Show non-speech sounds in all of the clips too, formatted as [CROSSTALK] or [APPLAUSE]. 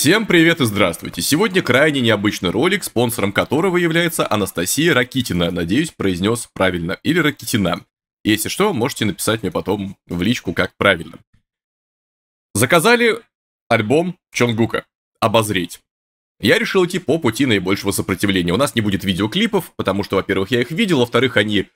Всем привет и здравствуйте! Сегодня крайне необычный ролик, спонсором которого является Анастасия Ракитина. Надеюсь, произнес правильно. Или Ракитина. Если что, можете написать мне потом в личку, как правильно. Заказали альбом Чонгука. Обозреть. Я решил идти по пути наибольшего сопротивления. У нас не будет видеоклипов, потому что, во-первых, я их видел, во-вторых, они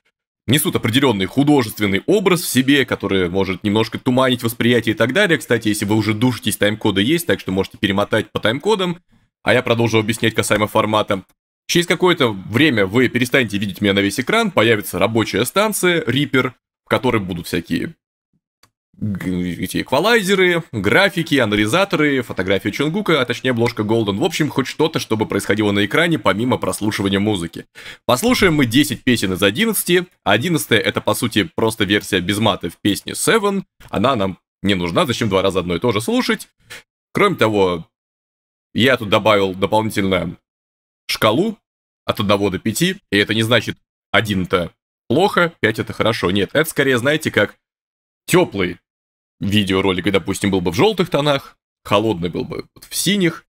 несут определенный художественный образ в себе, который может немножко туманить восприятие и так далее. Кстати, если вы уже душитесь, тайм-коды есть, так что можете перемотать по тайм-кодам, а я продолжу объяснять касаемо формата. Через какое-то время вы перестанете видеть меня на весь экран, появится рабочая станция, Reaper, в которой будут всякие эти эквалайзеры, графики, анализаторы, фотография Чунгука, а точнее обложка Golden. В общем, хоть что-то, чтобы происходило на экране, помимо прослушивания музыки. Послушаем мы 10 песен из 11. 11 это, по сути, просто версия без маты в песне Seven. Она нам не нужна, зачем два раза одно и то же слушать. Кроме того, я тут добавил дополнительно шкалу от 1 до 5, и это не значит 1 это плохо, 5 это хорошо. Нет, это скорее, знаете, как теплый видеоролик, допустим, был бы в желтых тонах, холодный был бы в синих.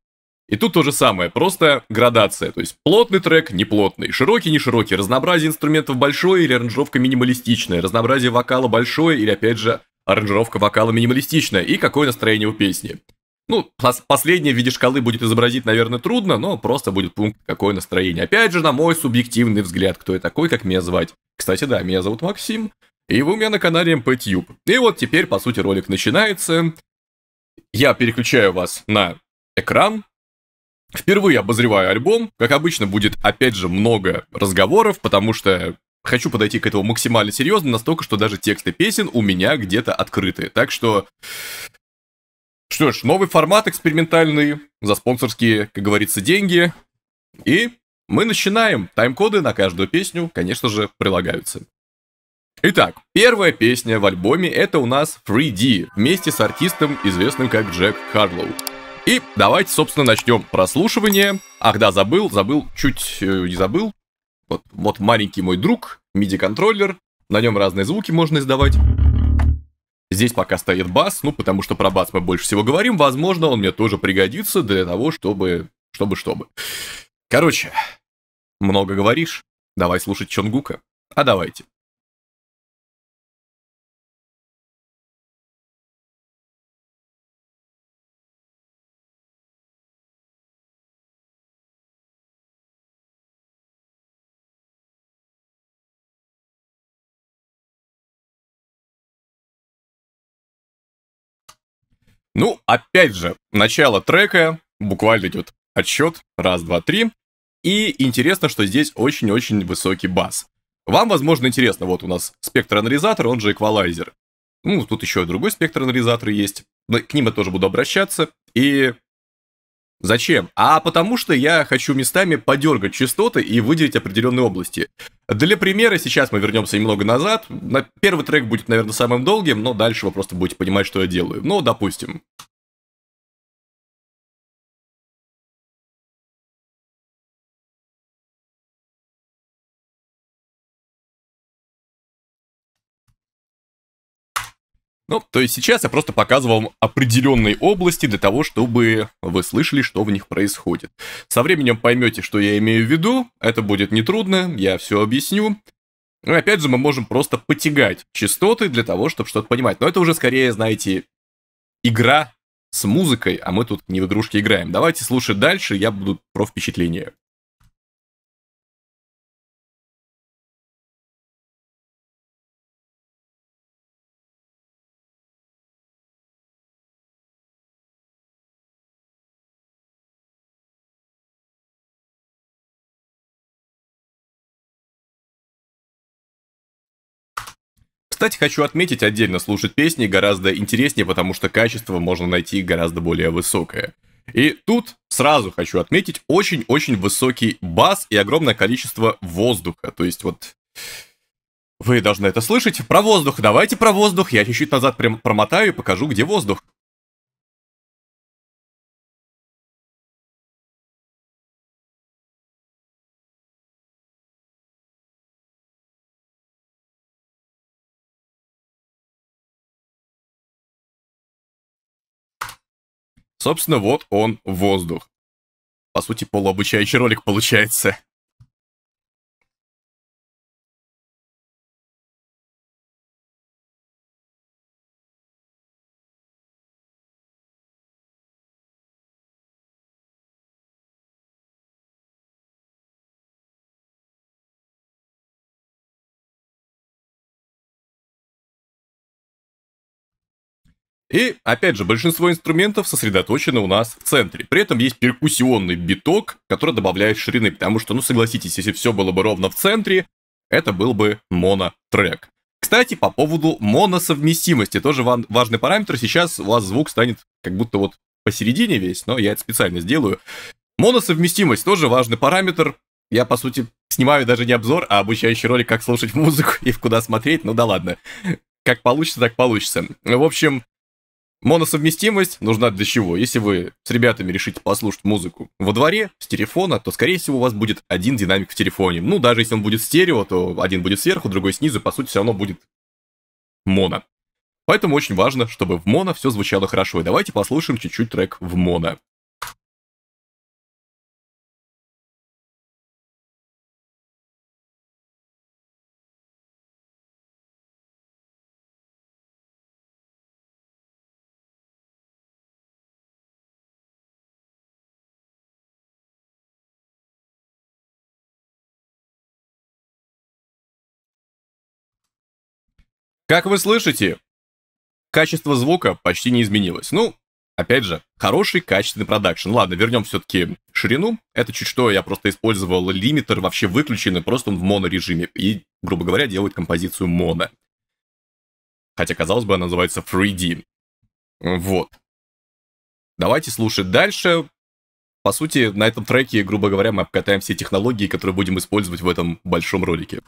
И тут то же самое, просто градация, то есть плотный трек, неплотный, широкий, не широкий, разнообразие инструментов большое или аранжировка минималистичная, разнообразие вокала большое или, опять же, аранжировка вокала минималистичная и какое настроение у песни. Ну, последнее в виде шкалы будет изобразить, наверное, трудно, но просто будет пункт, какое настроение. Опять же, на мой субъективный взгляд, кто я такой, как меня звать. Кстати, да, меня зовут Максим, и вы у меня на канале MPTube. И вот теперь, по сути, ролик начинается. Я переключаю вас на экран. Впервые обозреваю альбом. Как обычно, будет, опять же, много разговоров, потому что хочу подойти к этому максимально серьезно, настолько, что даже тексты песен у меня где-то открыты. Так что... Что ж, новый формат экспериментальный, за спонсорские, как говорится, деньги. И мы начинаем. Тайм-коды на каждую песню, конечно же, прилагаются. Итак, первая песня в альбоме это у нас 3D вместе с артистом, известным как Джек Харлоу. И давайте, собственно, начнем прослушивание. Ах да, забыл, забыл, чуть э, не забыл. Вот, вот маленький мой друг, MIDI-контроллер. На нем разные звуки можно издавать. Здесь пока стоит бас, ну потому что про бас мы больше всего говорим. Возможно, он мне тоже пригодится для того, чтобы... чтобы чтобы. Короче, много говоришь, давай слушать Чонгука. А давайте. Ну, опять же, начало трека, буквально идет отсчет, раз, два, три. И интересно, что здесь очень-очень высокий бас. Вам, возможно, интересно, вот у нас спектроанализатор, он же эквалайзер. Ну, тут еще другой спектроанализатор есть. Но к ним я тоже буду обращаться. И Зачем? А потому что я хочу местами подергать частоты и выделить определенные области. Для примера сейчас мы вернемся немного назад. Первый трек будет, наверное, самым долгим, но дальше вы просто будете понимать, что я делаю. Ну, допустим. Ну, то есть сейчас я просто показывал вам определенные области для того, чтобы вы слышали, что в них происходит. Со временем поймете, что я имею в виду, это будет нетрудно, я все объясню. Ну, опять же, мы можем просто потягать частоты для того, чтобы что-то понимать. Но это уже скорее, знаете, игра с музыкой, а мы тут не в игрушки играем. Давайте слушать дальше, я буду про впечатление. Кстати, хочу отметить, отдельно слушать песни гораздо интереснее, потому что качество можно найти гораздо более высокое. И тут сразу хочу отметить очень-очень высокий бас и огромное количество воздуха. То есть вот вы должны это слышать. Про воздух. Давайте про воздух. Я чуть-чуть назад прям промотаю и покажу, где воздух. Собственно, вот он, воздух. По сути, полуобучающий ролик получается. И, опять же, большинство инструментов сосредоточено у нас в центре. При этом есть перкуссионный биток, который добавляет ширины, потому что, ну согласитесь, если все было бы ровно в центре, это был бы монотрек. Кстати, по поводу моносовместимости, тоже важный параметр. Сейчас у вас звук станет как будто вот посередине весь, но я это специально сделаю. Моносовместимость тоже важный параметр. Я, по сути, снимаю даже не обзор, а обучающий ролик, как слушать музыку [LAUGHS] и в куда смотреть. Ну да ладно. Как получится, так получится. В общем, Моносовместимость нужна для чего? Если вы с ребятами решите послушать музыку во дворе с телефона, то, скорее всего, у вас будет один динамик в телефоне. Ну, даже если он будет стерео, то один будет сверху, другой снизу, по сути, все равно будет моно. Поэтому очень важно, чтобы в моно все звучало хорошо. И давайте послушаем чуть-чуть трек в моно. Как вы слышите, качество звука почти не изменилось. Ну, опять же, хороший качественный продакшн. Ладно, вернем все-таки ширину. Это чуть что, я просто использовал лимитер, вообще выключенный, просто он в монорежиме. И, грубо говоря, делает композицию моно. Хотя, казалось бы, она называется 3D. Вот. Давайте слушать дальше. По сути, на этом треке, грубо говоря, мы обкатаем все технологии, которые будем использовать в этом большом ролике.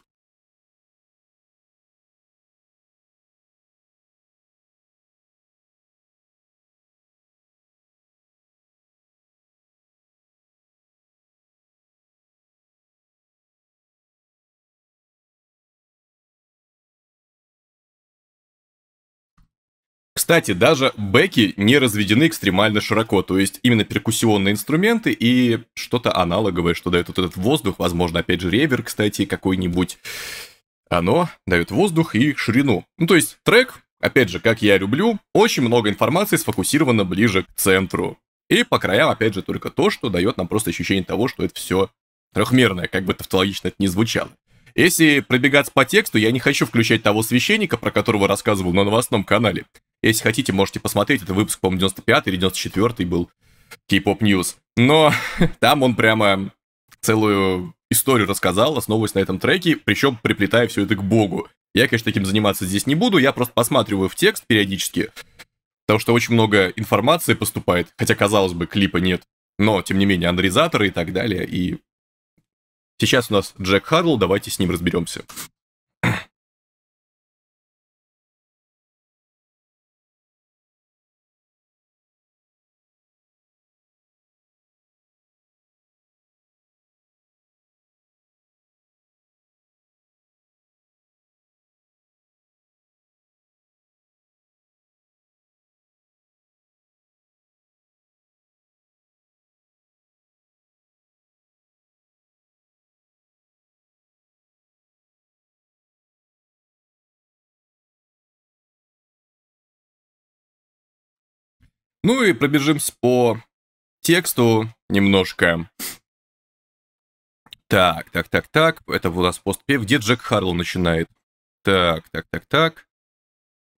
Кстати, даже бэки не разведены экстремально широко, то есть именно перкуссионные инструменты и что-то аналоговое, что дает вот этот воздух, возможно, опять же, ревер, кстати, какой-нибудь. Оно дает воздух и ширину. Ну, то есть трек, опять же, как я люблю, очень много информации сфокусировано ближе к центру. И по краям, опять же, только то, что дает нам просто ощущение того, что это все трехмерное, как бы тавтологично это не звучало. Если пробегаться по тексту, я не хочу включать того священника, про которого рассказывал на новостном канале. Если хотите, можете посмотреть. Это выпуск, по-моему, 95 или 94 был K-Pop News. Но [LAUGHS] там он прямо целую историю рассказал, основываясь на этом треке, причем приплетая все это к богу. Я, конечно, таким заниматься здесь не буду, я просто посматриваю в текст периодически, потому что очень много информации поступает, хотя, казалось бы, клипа нет, но, тем не менее, анализаторы и так далее, и сейчас у нас Джек Харлл, давайте с ним разберемся. Ну и пробежимся по тексту немножко. Так, так, так, так. Это у нас постпев. Где Джек Харл начинает? Так, так, так, так.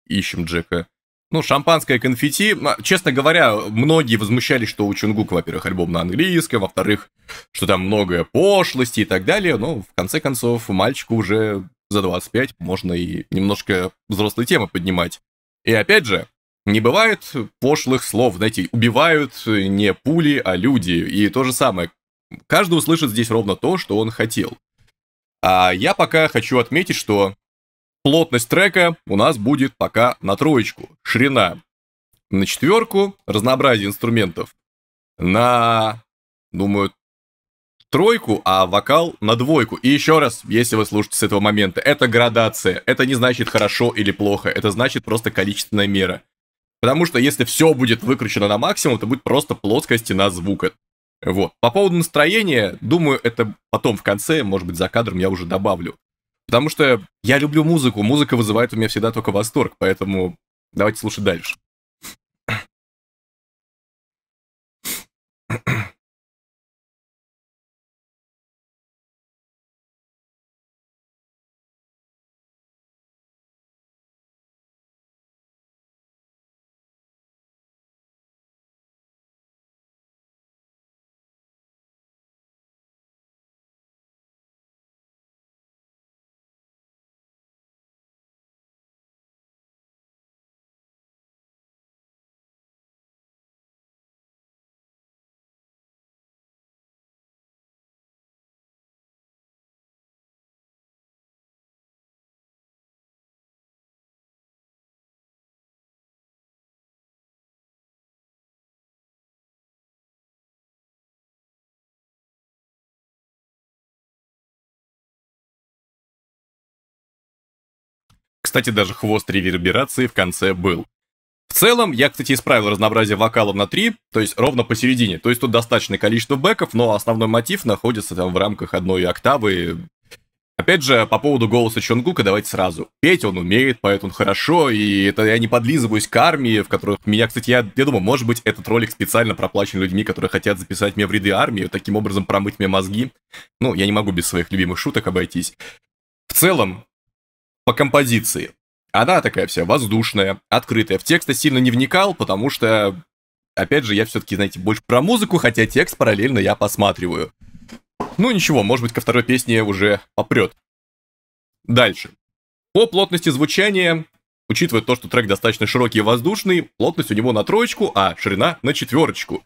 Ищем Джека. Ну, шампанское конфетти. Честно говоря, многие возмущались, что у Чунгука, во-первых, альбом на английском, во-вторых, что там много пошлости и так далее. Но, в конце концов, мальчику уже за 25 можно и немножко взрослые темы поднимать. И опять же, не бывает пошлых слов, знаете, убивают не пули, а люди. И то же самое. Каждый услышит здесь ровно то, что он хотел. А я пока хочу отметить, что плотность трека у нас будет пока на троечку. Ширина на четверку, разнообразие инструментов на, думаю, тройку, а вокал на двойку. И еще раз, если вы слушаете с этого момента, это градация. Это не значит хорошо или плохо, это значит просто количественная мера. Потому что если все будет выкручено на максимум, то будет просто плоская стена звука. Вот. По поводу настроения, думаю, это потом в конце, может быть, за кадром я уже добавлю. Потому что я люблю музыку, музыка вызывает у меня всегда только восторг, поэтому давайте слушать дальше. Кстати, даже хвост реверберации в конце был. В целом, я, кстати, исправил разнообразие вокалов на 3, то есть ровно посередине. То есть тут достаточное количество бэков, но основной мотив находится там в рамках одной октавы. Опять же, по поводу голоса Чонгука давайте сразу. Петь он умеет, поет он хорошо, и это я не подлизываюсь к армии, в которых меня, кстати, я, я думаю, может быть, этот ролик специально проплачен людьми, которые хотят записать меня в ряды армии, таким образом промыть мне мозги. Ну, я не могу без своих любимых шуток обойтись. В целом, по композиции. Она такая вся воздушная, открытая. В тексты сильно не вникал, потому что, опять же, я все-таки, знаете, больше про музыку, хотя текст параллельно я посматриваю. Ну ничего, может быть, ко второй песне уже попрет. Дальше. По плотности звучания, учитывая то, что трек достаточно широкий и воздушный, плотность у него на троечку, а ширина на четверочку.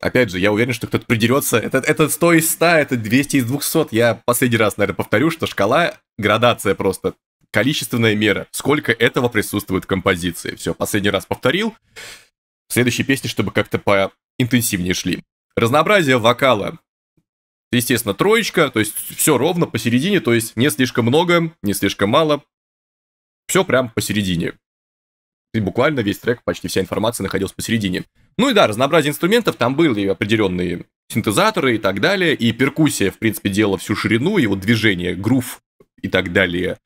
Опять же, я уверен, что кто-то придерется. Это, это 100 из 100, это 200 из 200. Я последний раз, наверное, повторю, что шкала, градация просто, количественная мера. Сколько этого присутствует в композиции. Все, последний раз повторил. Следующие песни, чтобы как-то по интенсивнее шли. Разнообразие вокала. Естественно, троечка, то есть все ровно посередине, то есть не слишком много, не слишком мало. Все прям посередине. И буквально весь трек, почти вся информация находилась посередине. Ну и да, разнообразие инструментов, там были определенные синтезаторы и так далее, и перкуссия, в принципе, делала всю ширину, его движение, грув и так далее.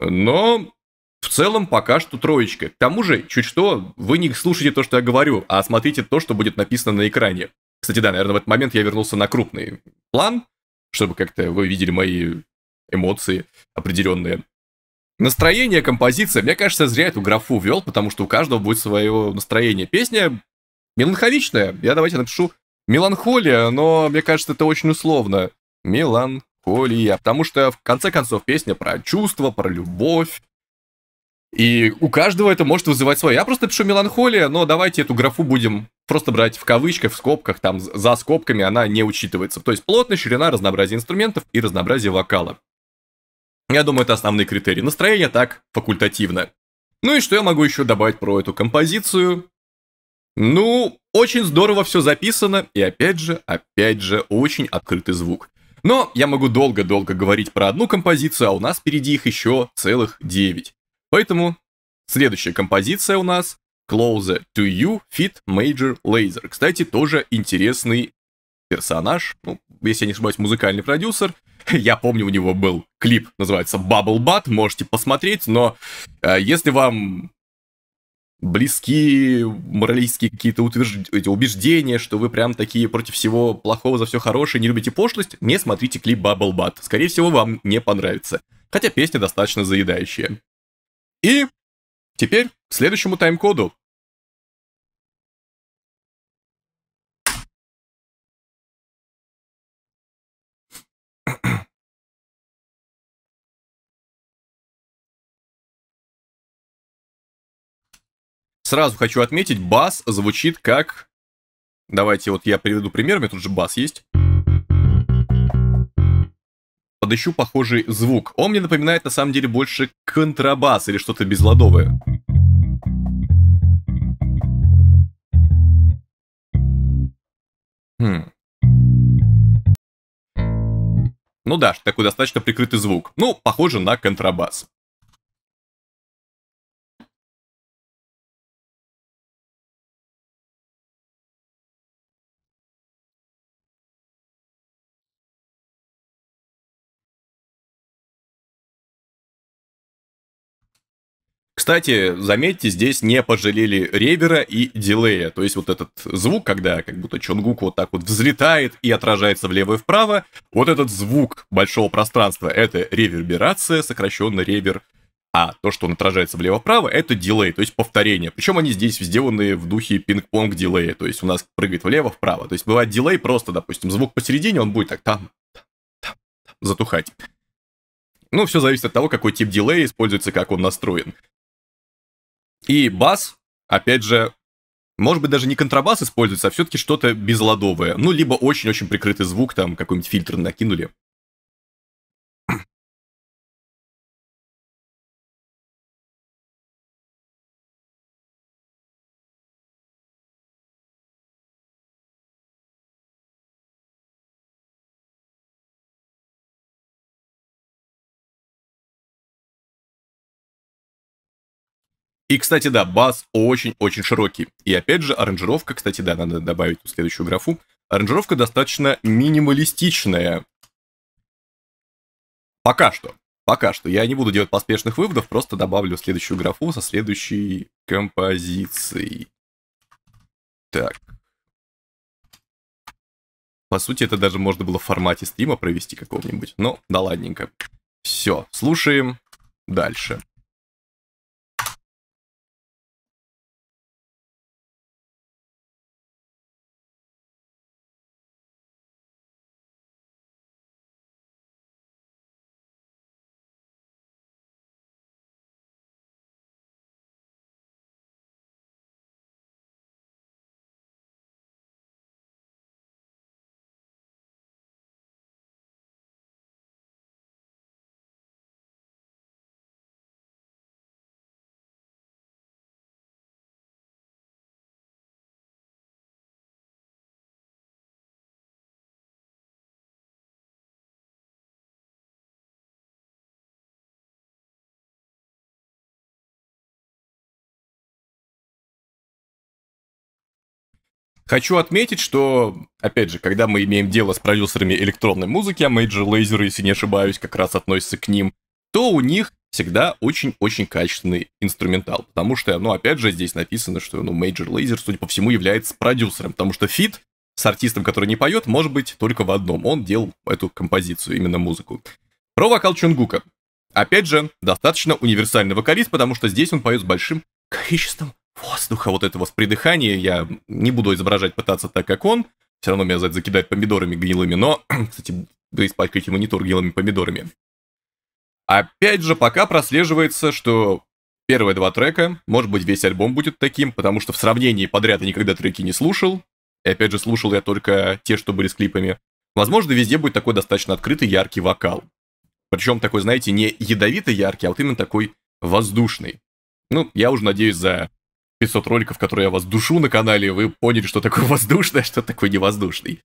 Но в целом пока что троечка. К тому же, чуть что, вы не слушайте то, что я говорю, а смотрите то, что будет написано на экране. Кстати, да, наверное, в этот момент я вернулся на крупный план, чтобы как-то вы видели мои эмоции определенные. Настроение, композиция. Мне кажется, зря эту графу ввел, потому что у каждого будет свое настроение. Песня Меланхоличная. Я давайте напишу меланхолия, но мне кажется, это очень условно. Меланхолия. Потому что, в конце концов, песня про чувства, про любовь. И у каждого это может вызывать свое. Я просто пишу меланхолия, но давайте эту графу будем просто брать в кавычках, в скобках, там за скобками она не учитывается. То есть плотность, ширина, разнообразие инструментов и разнообразие вокала. Я думаю, это основные критерии. Настроение так факультативно. Ну и что я могу еще добавить про эту композицию? Ну, очень здорово все записано, и опять же, опять же, очень открытый звук. Но я могу долго-долго говорить про одну композицию, а у нас впереди их еще целых 9. Поэтому следующая композиция у нас Closer to You Fit Major Laser. Кстати, тоже интересный персонаж, ну, если я не ошибаюсь, музыкальный продюсер. [LAUGHS] Я помню, у него был клип, называется Bubble Butt, можете посмотреть, но э, если вам близкие моралистские какие-то утвержд... эти убеждения, что вы прям такие против всего плохого за все хорошее, не любите пошлость, не смотрите клип Bubble Butt. Скорее всего, вам не понравится. Хотя песня достаточно заедающая. И теперь к следующему тайм-коду. Сразу хочу отметить, бас звучит как... Давайте вот я приведу пример, у меня тут же бас есть. Подыщу похожий звук. Он мне напоминает на самом деле больше контрабас или что-то безладовое. Хм. Ну да, такой достаточно прикрытый звук. Ну, похоже на контрабас. Кстати, заметьте, здесь не пожалели ревера и дилея. То есть вот этот звук, когда как будто Чонгук вот так вот взлетает и отражается влево и вправо, вот этот звук большого пространства — это реверберация, сокращенно ревер, А то, что он отражается влево-вправо, это дилей, то есть повторение. Причем они здесь сделаны в духе пинг-понг дилея, то есть у нас прыгает влево-вправо. То есть бывает дилей просто, допустим, звук посередине, он будет так там, там, там затухать. Ну, все зависит от того, какой тип дилея используется, как он настроен. И бас, опять же, может быть, даже не контрабас используется, а все-таки что-то безладовое. Ну, либо очень-очень прикрытый звук, там какой-нибудь фильтр накинули. И, кстати, да, бас очень-очень широкий. И опять же, аранжировка, кстати, да, надо добавить в следующую графу. Аранжировка достаточно минималистичная. Пока что. Пока что. Я не буду делать поспешных выводов, просто добавлю следующую графу со следующей композицией. Так. По сути, это даже можно было в формате стрима провести какого-нибудь. Но да ладненько. Все, слушаем дальше. Хочу отметить, что, опять же, когда мы имеем дело с продюсерами электронной музыки, а Major Lazer, если не ошибаюсь, как раз относится к ним, то у них всегда очень-очень качественный инструментал. Потому что, ну, опять же, здесь написано, что ну, Major Lazer, судя по всему, является продюсером. Потому что фит с артистом, который не поет, может быть только в одном. Он делал эту композицию, именно музыку. Про вокал Чунгука. Опять же, достаточно универсальный вокалист, потому что здесь он поет с большим количеством воздуха, вот этого с придыхания. Я не буду изображать, пытаться так, как он. Все равно меня за это помидорами гнилыми, но, [CLEARS THROAT] кстати, да испачкайте монитор гнилыми помидорами. Опять же, пока прослеживается, что первые два трека, может быть, весь альбом будет таким, потому что в сравнении подряд я никогда треки не слушал. И опять же, слушал я только те, что были с клипами. Возможно, везде будет такой достаточно открытый, яркий вокал. Причем такой, знаете, не ядовито яркий, а вот именно такой воздушный. Ну, я уже надеюсь за 500 роликов, которые я вас душу на канале, вы поняли, что такое [LAUGHS] воздушное, а что такое невоздушный.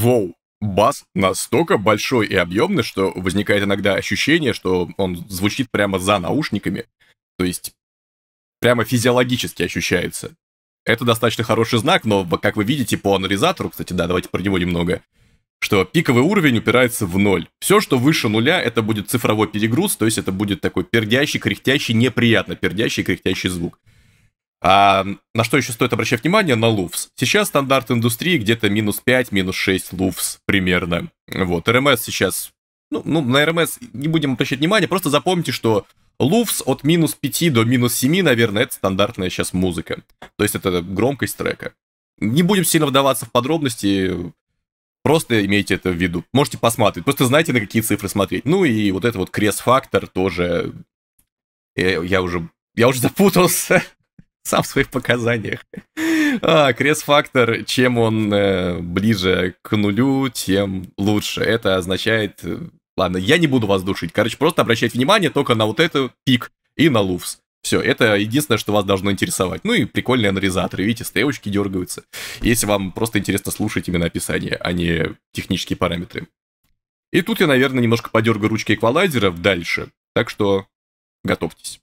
Воу бас настолько большой и объемный, что возникает иногда ощущение, что он звучит прямо за наушниками, то есть прямо физиологически ощущается. Это достаточно хороший знак, но, как вы видите, по анализатору, кстати, да, давайте про него немного, что пиковый уровень упирается в ноль. Все, что выше нуля, это будет цифровой перегруз, то есть это будет такой пердящий, кряхтящий, неприятно пердящий, кряхтящий звук. А, на что еще стоит обращать внимание? На лувс. Сейчас стандарт индустрии где-то минус 5, минус 6 лувс примерно. Вот, РМС сейчас... Ну, ну, на РМС не будем обращать внимание, просто запомните, что лувс от минус 5 до минус 7, наверное, это стандартная сейчас музыка. То есть это громкость трека. Не будем сильно вдаваться в подробности, просто имейте это в виду. Можете посмотреть, просто знайте, на какие цифры смотреть. Ну и вот это вот крест фактор тоже... Я, э, я уже я уже [LAUGHS] запутался сам в своих показаниях. А, кресс-фактор, чем он э, ближе к нулю, тем лучше. Это означает... Э, ладно, я не буду вас душить. Короче, просто обращать внимание только на вот этот пик и на луфс. Все, это единственное, что вас должно интересовать. Ну и прикольные анализаторы, видите, стрелочки дергаются. Если вам просто интересно слушать именно описание, а не технические параметры. И тут я, наверное, немножко подергаю ручки эквалайзеров дальше, так что готовьтесь.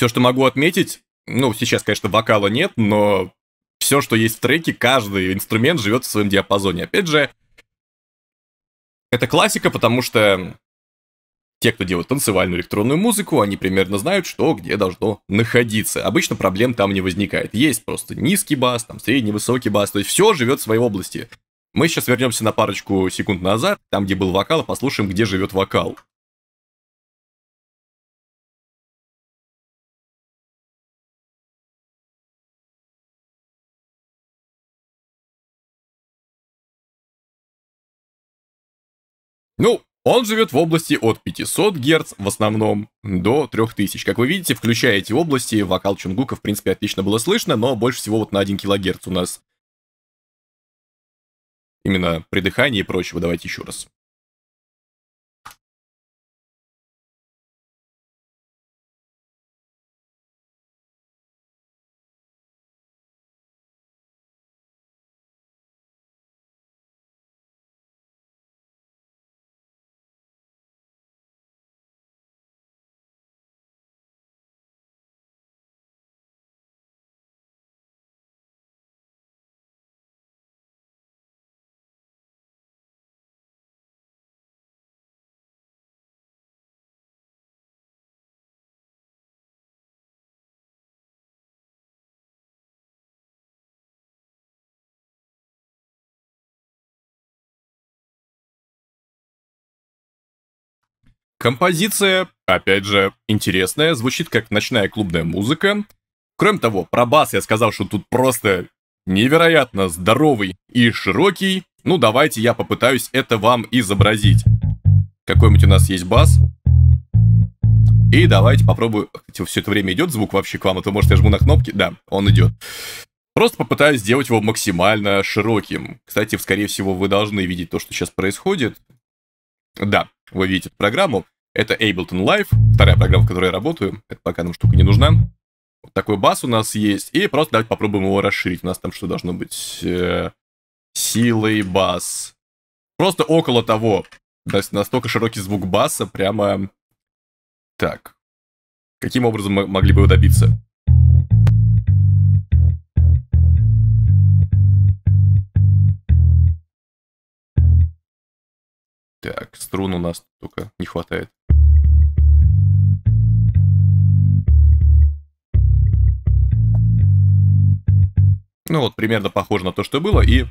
Все, что могу отметить, ну, сейчас, конечно, вокала нет, но все, что есть в треке, каждый инструмент живет в своем диапазоне. Опять же, это классика, потому что те, кто делает танцевальную электронную музыку, они примерно знают, что где должно находиться. Обычно проблем там не возникает. Есть просто низкий бас, там средний, высокий бас, то есть все живет в своей области. Мы сейчас вернемся на парочку секунд назад, там, где был вокал, и послушаем, где живет вокал. Ну, он живет в области от 500 Гц в основном до 3000. Как вы видите, включая эти области, вокал Чунгука, в принципе, отлично было слышно, но больше всего вот на 1 кГц у нас. Именно при дыхании и прочего. Давайте еще раз. Композиция, опять же, интересная, звучит как ночная клубная музыка. Кроме того, про бас я сказал, что тут просто невероятно здоровый и широкий. Ну, давайте я попытаюсь это вам изобразить. Какой-нибудь у нас есть бас. И давайте попробую... все это время идет звук вообще к вам, а то, может, я жму на кнопки? Да, он идет. Просто попытаюсь сделать его максимально широким. Кстати, скорее всего, вы должны видеть то, что сейчас происходит. Да, вы видите эту программу. Это Ableton Live, вторая программа, в которой я работаю. Это пока нам штука не нужна. Вот такой бас у нас есть. И просто давайте попробуем его расширить. У нас там что должно быть? Э, силой бас. Просто около того. То есть настолько широкий звук баса прямо... Так. Каким образом мы могли бы его добиться? Так, струн у нас только не хватает. Ну вот, примерно похоже на то, что было, и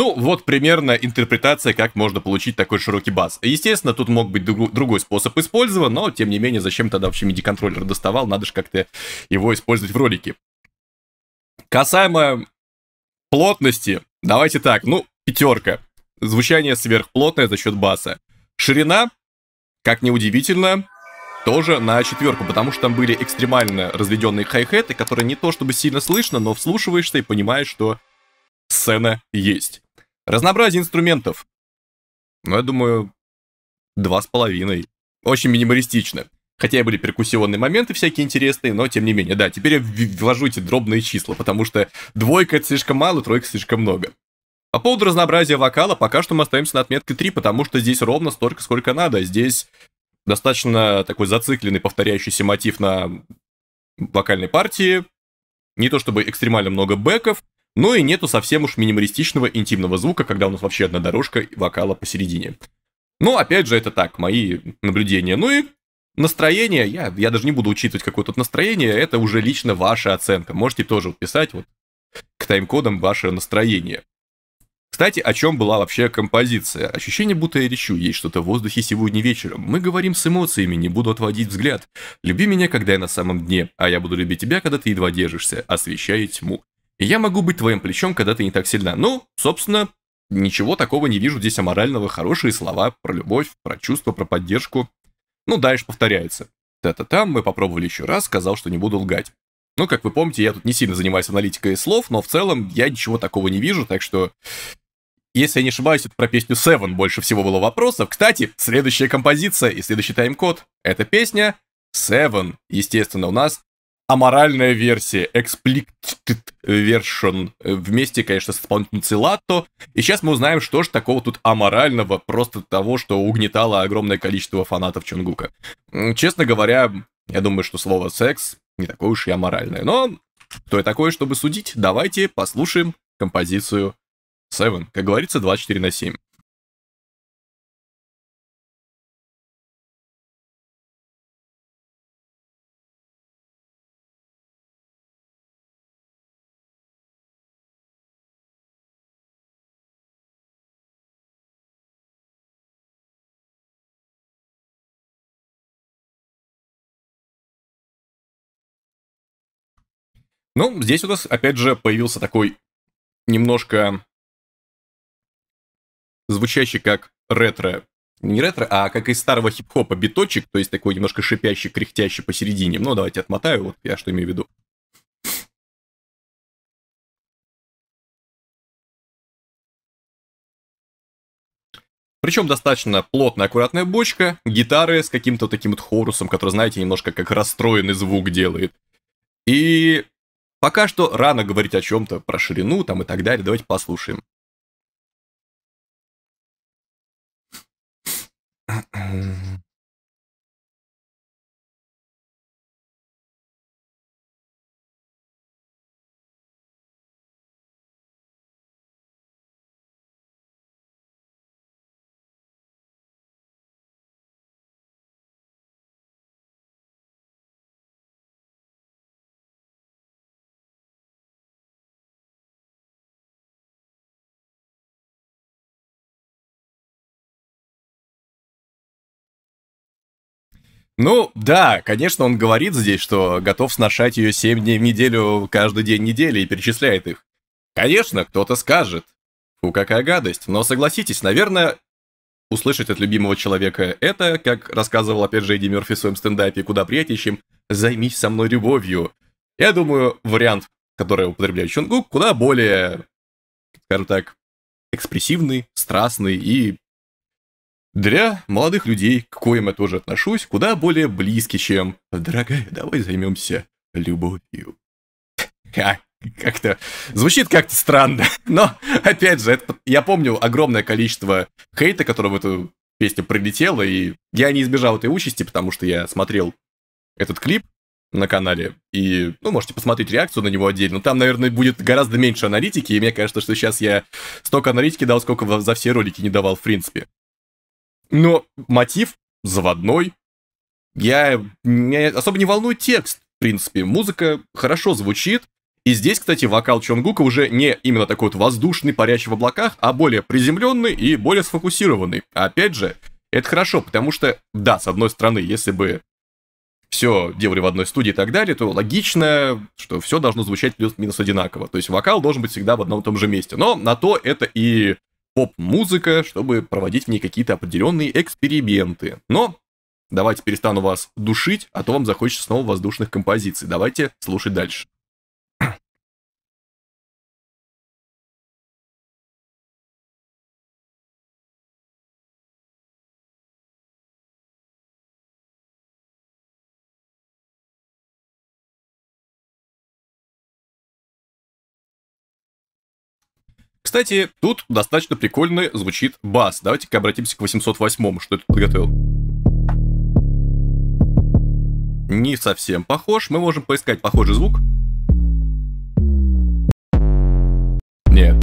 Ну, вот примерно интерпретация, как можно получить такой широкий бас. Естественно, тут мог быть друг, другой способ использован, но, тем не менее, зачем тогда вообще MIDI-контроллер доставал? Надо же как-то его использовать в ролике. Касаемо плотности, давайте так, ну, пятерка. Звучание сверхплотное за счет баса. Ширина, как ни удивительно, тоже на четверку, потому что там были экстремально разведенные хай-хеты, которые не то чтобы сильно слышно, но вслушиваешься и понимаешь, что сцена есть. Разнообразие инструментов. Ну, я думаю, два с половиной. Очень минималистично. Хотя и были перкуссионные моменты всякие интересные, но тем не менее, да, теперь я ввожу эти дробные числа, потому что двойка это слишком мало, тройка слишком много. По поводу разнообразия вокала, пока что мы остаемся на отметке 3, потому что здесь ровно столько, сколько надо. Здесь достаточно такой зацикленный, повторяющийся мотив на вокальной партии. Не то чтобы экстремально много бэков, ну и нету совсем уж минималистичного интимного звука, когда у нас вообще одна дорожка вокала посередине. Но ну, опять же, это так, мои наблюдения. Ну и настроение, я, я даже не буду учитывать какое тут настроение, это уже лично ваша оценка. Можете тоже писать вот к тайм-кодам ваше настроение. Кстати, о чем была вообще композиция? Ощущение, будто я речу, есть что-то в воздухе сегодня вечером. Мы говорим с эмоциями, не буду отводить взгляд. Люби меня, когда я на самом дне, а я буду любить тебя, когда ты едва держишься, освещая тьму я могу быть твоим плечом, когда ты не так сильна. Ну, собственно, ничего такого не вижу здесь аморального. Хорошие слова про любовь, про чувства, про поддержку. Ну, дальше повторяется. Это там мы попробовали еще раз, сказал, что не буду лгать. Ну, как вы помните, я тут не сильно занимаюсь аналитикой слов, но в целом я ничего такого не вижу, так что... Если я не ошибаюсь, это про песню Seven больше всего было вопросов. Кстати, следующая композиция и следующий тайм-код — это песня Seven. Естественно, у нас аморальная версия, explicit version, э, вместе, конечно, с исполнителем Целато. И сейчас мы узнаем, что же такого тут аморального, просто того, что угнетало огромное количество фанатов Чунгука. Честно говоря, я думаю, что слово «секс» не такое уж и аморальное. Но кто я такой, чтобы судить? Давайте послушаем композицию Seven. Как говорится, 24 на 7. Ну, здесь у нас, опять же, появился такой немножко звучащий как ретро не ретро, а как из старого хип-хопа биточек, то есть такой немножко шипящий, кряхтящий посередине. Ну, давайте отмотаю, вот я что имею в виду. Причем достаточно плотная, аккуратная бочка, гитары с каким-то таким вот хорусом, который, знаете, немножко как расстроенный звук делает. И Пока что рано говорить о чем-то, про ширину там и так далее. Давайте послушаем. Mm-hmm. Ну, да, конечно, он говорит здесь, что готов сношать ее 7 дней в неделю каждый день недели и перечисляет их. Конечно, кто-то скажет. Фу, какая гадость. Но согласитесь, наверное, услышать от любимого человека это, как рассказывал опять же Эдди Мерфи в своем стендапе «Куда приятнее, чем «Займись со мной любовью». Я думаю, вариант, который употребляет Чунгук, куда более, скажем так, экспрессивный, страстный и для молодых людей, к коим я тоже отношусь, куда более близки, чем «Дорогая, давай займемся любовью». Как-то звучит как-то странно, но опять же, это, я помню огромное количество хейта, которое в эту песню прилетело, и я не избежал этой участи, потому что я смотрел этот клип на канале, и, ну, можете посмотреть реакцию на него отдельно. Там, наверное, будет гораздо меньше аналитики, и мне кажется, что сейчас я столько аналитики дал, сколько за все ролики не давал, в принципе. Но мотив заводной. Я... Меня особо не волнует текст. В принципе, музыка хорошо звучит. И здесь, кстати, вокал Чонгука уже не именно такой вот воздушный, парящий в облаках, а более приземленный и более сфокусированный. Опять же, это хорошо, потому что, да, с одной стороны, если бы все делали в одной студии и так далее, то логично, что все должно звучать плюс-минус одинаково. То есть вокал должен быть всегда в одном и том же месте. Но на то это и поп-музыка, чтобы проводить в ней какие-то определенные эксперименты. Но давайте перестану вас душить, а то вам захочется снова воздушных композиций. Давайте слушать дальше. Кстати, тут достаточно прикольно звучит бас. Давайте-ка обратимся к 808-му, что это подготовил. Не совсем похож. Мы можем поискать похожий звук. Нет.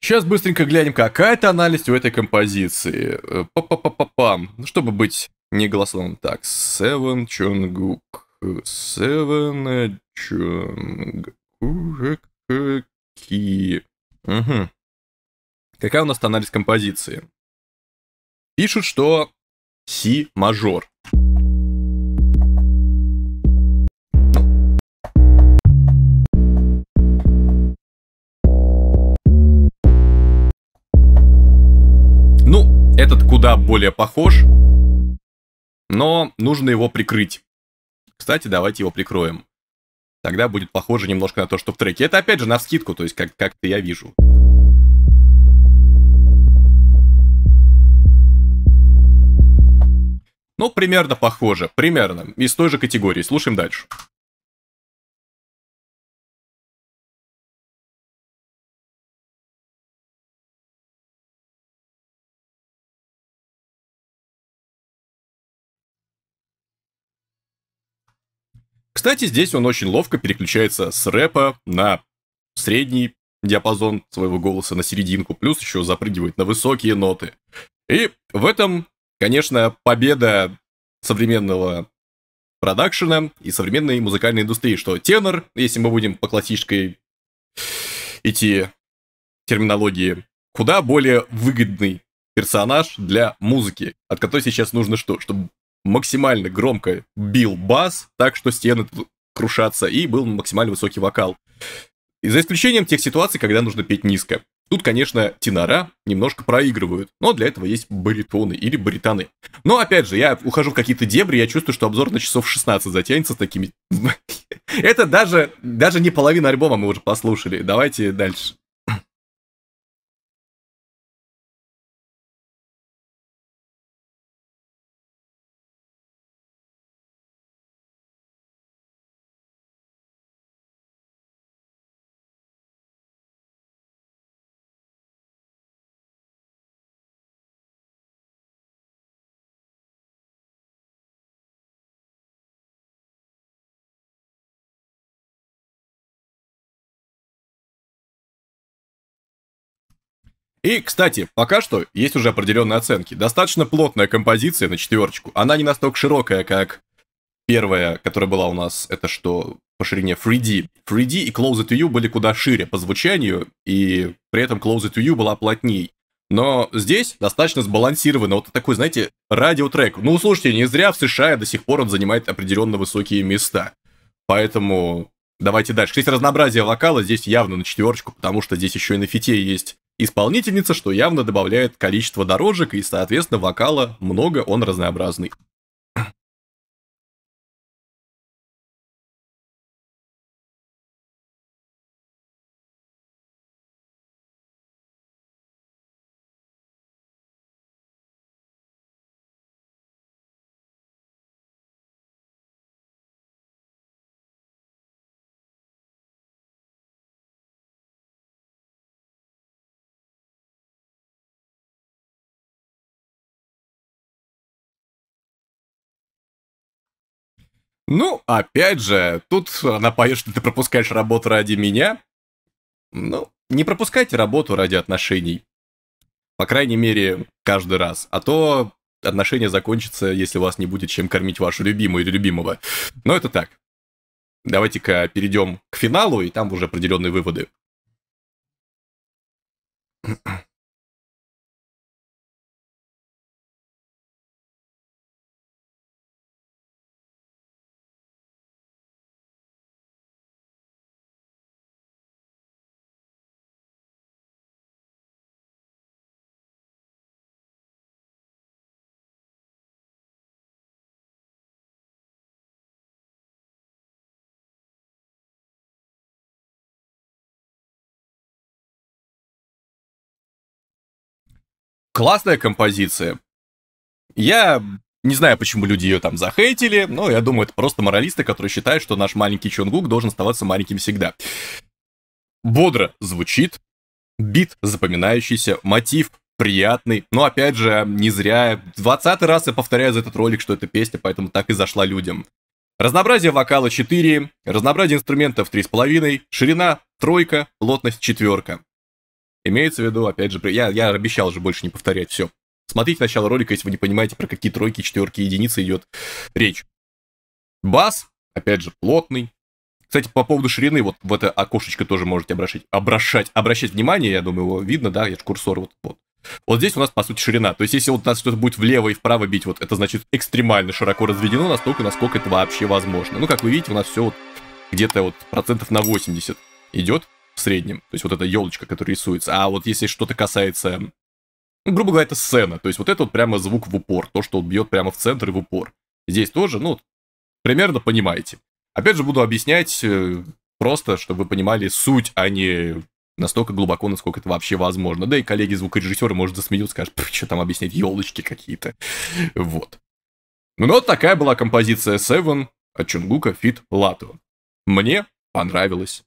Сейчас быстренько глянем, какая тональность у этой композиции. Э, па-па-па-па-пам. Ну, чтобы быть не голословным. Так, Seven Чонгук. Севен Чонг. Угу. Какая у нас тональность композиции? Пишут, что си мажор. Ну, этот куда более похож, но нужно его прикрыть. Кстати, давайте его прикроем. Тогда будет похоже немножко на то, что в треке. Это опять же на скидку, то есть как- как-то я вижу. Ну, примерно похоже, примерно, из той же категории. Слушаем дальше. Кстати, здесь он очень ловко переключается с рэпа на средний диапазон своего голоса, на серединку, плюс еще запрыгивает на высокие ноты. И в этом, конечно, победа современного продакшена и современной музыкальной индустрии, что тенор, если мы будем по классической идти терминологии, куда более выгодный персонаж для музыки, от которой сейчас нужно что? Чтобы максимально громко бил бас, так что стены крушатся, и был максимально высокий вокал. И за исключением тех ситуаций, когда нужно петь низко. Тут, конечно, тенора немножко проигрывают, но для этого есть баритоны или баританы. Но, опять же, я ухожу в какие-то дебри, я чувствую, что обзор на часов 16 затянется с такими... [LAUGHS] Это даже, даже не половина альбома мы уже послушали. Давайте дальше. И, кстати, пока что есть уже определенные оценки. Достаточно плотная композиция на четверочку. Она не настолько широкая, как первая, которая была у нас, это что по ширине 3D. 3D и Close to You были куда шире по звучанию, и при этом Close to You была плотней. Но здесь достаточно сбалансировано. Вот такой, знаете, радиотрек. Ну, слушайте, не зря в США до сих пор он занимает определенно высокие места. Поэтому давайте дальше. Кстати, разнообразие вокала здесь явно на четверочку, потому что здесь еще и на фите есть Исполнительница, что явно добавляет количество дорожек и, соответственно, вокала много он разнообразный. Ну, опять же, тут она поет, что ты пропускаешь работу ради меня. Ну, не пропускайте работу ради отношений. По крайней мере, каждый раз. А то отношения закончатся, если у вас не будет чем кормить вашу любимую или любимого. Но это так. Давайте-ка перейдем к финалу, и там уже определенные выводы. классная композиция. Я не знаю, почему люди ее там захейтили, но я думаю, это просто моралисты, которые считают, что наш маленький Чонгук должен оставаться маленьким всегда. Бодро звучит, бит запоминающийся, мотив приятный. Но опять же, не зря. 20 раз я повторяю за этот ролик, что это песня, поэтому так и зашла людям. Разнообразие вокала 4, разнообразие инструментов 3,5, ширина тройка, плотность четверка. Имеется в виду, опять же, я, я обещал же больше не повторять все. Смотрите начало ролика, если вы не понимаете, про какие тройки, четверки, единицы идет речь. Бас, опять же, плотный. Кстати, по поводу ширины, вот в это окошечко тоже можете обращать, обращать, обращать внимание, я думаю, его видно, да, я же курсор вот, вот. Вот здесь у нас, по сути, ширина. То есть, если вот нас что-то будет влево и вправо бить, вот это значит экстремально широко разведено, настолько, насколько это вообще возможно. Ну, как вы видите, у нас все вот где-то вот процентов на 80 идет в среднем. То есть вот эта елочка, которая рисуется. А вот если что-то касается, ну, грубо говоря, это сцена. То есть вот это вот прямо звук в упор. То, что он бьет прямо в центр и в упор. Здесь тоже, ну, примерно понимаете. Опять же, буду объяснять э, просто, чтобы вы понимали суть, а не настолько глубоко, насколько это вообще возможно. Да и коллеги-звукорежиссеры, может, засмеют, скажут, что там объяснять, елочки какие-то. Вот. Ну, вот такая была композиция Seven от Чунгука Фит Лату. Мне понравилось.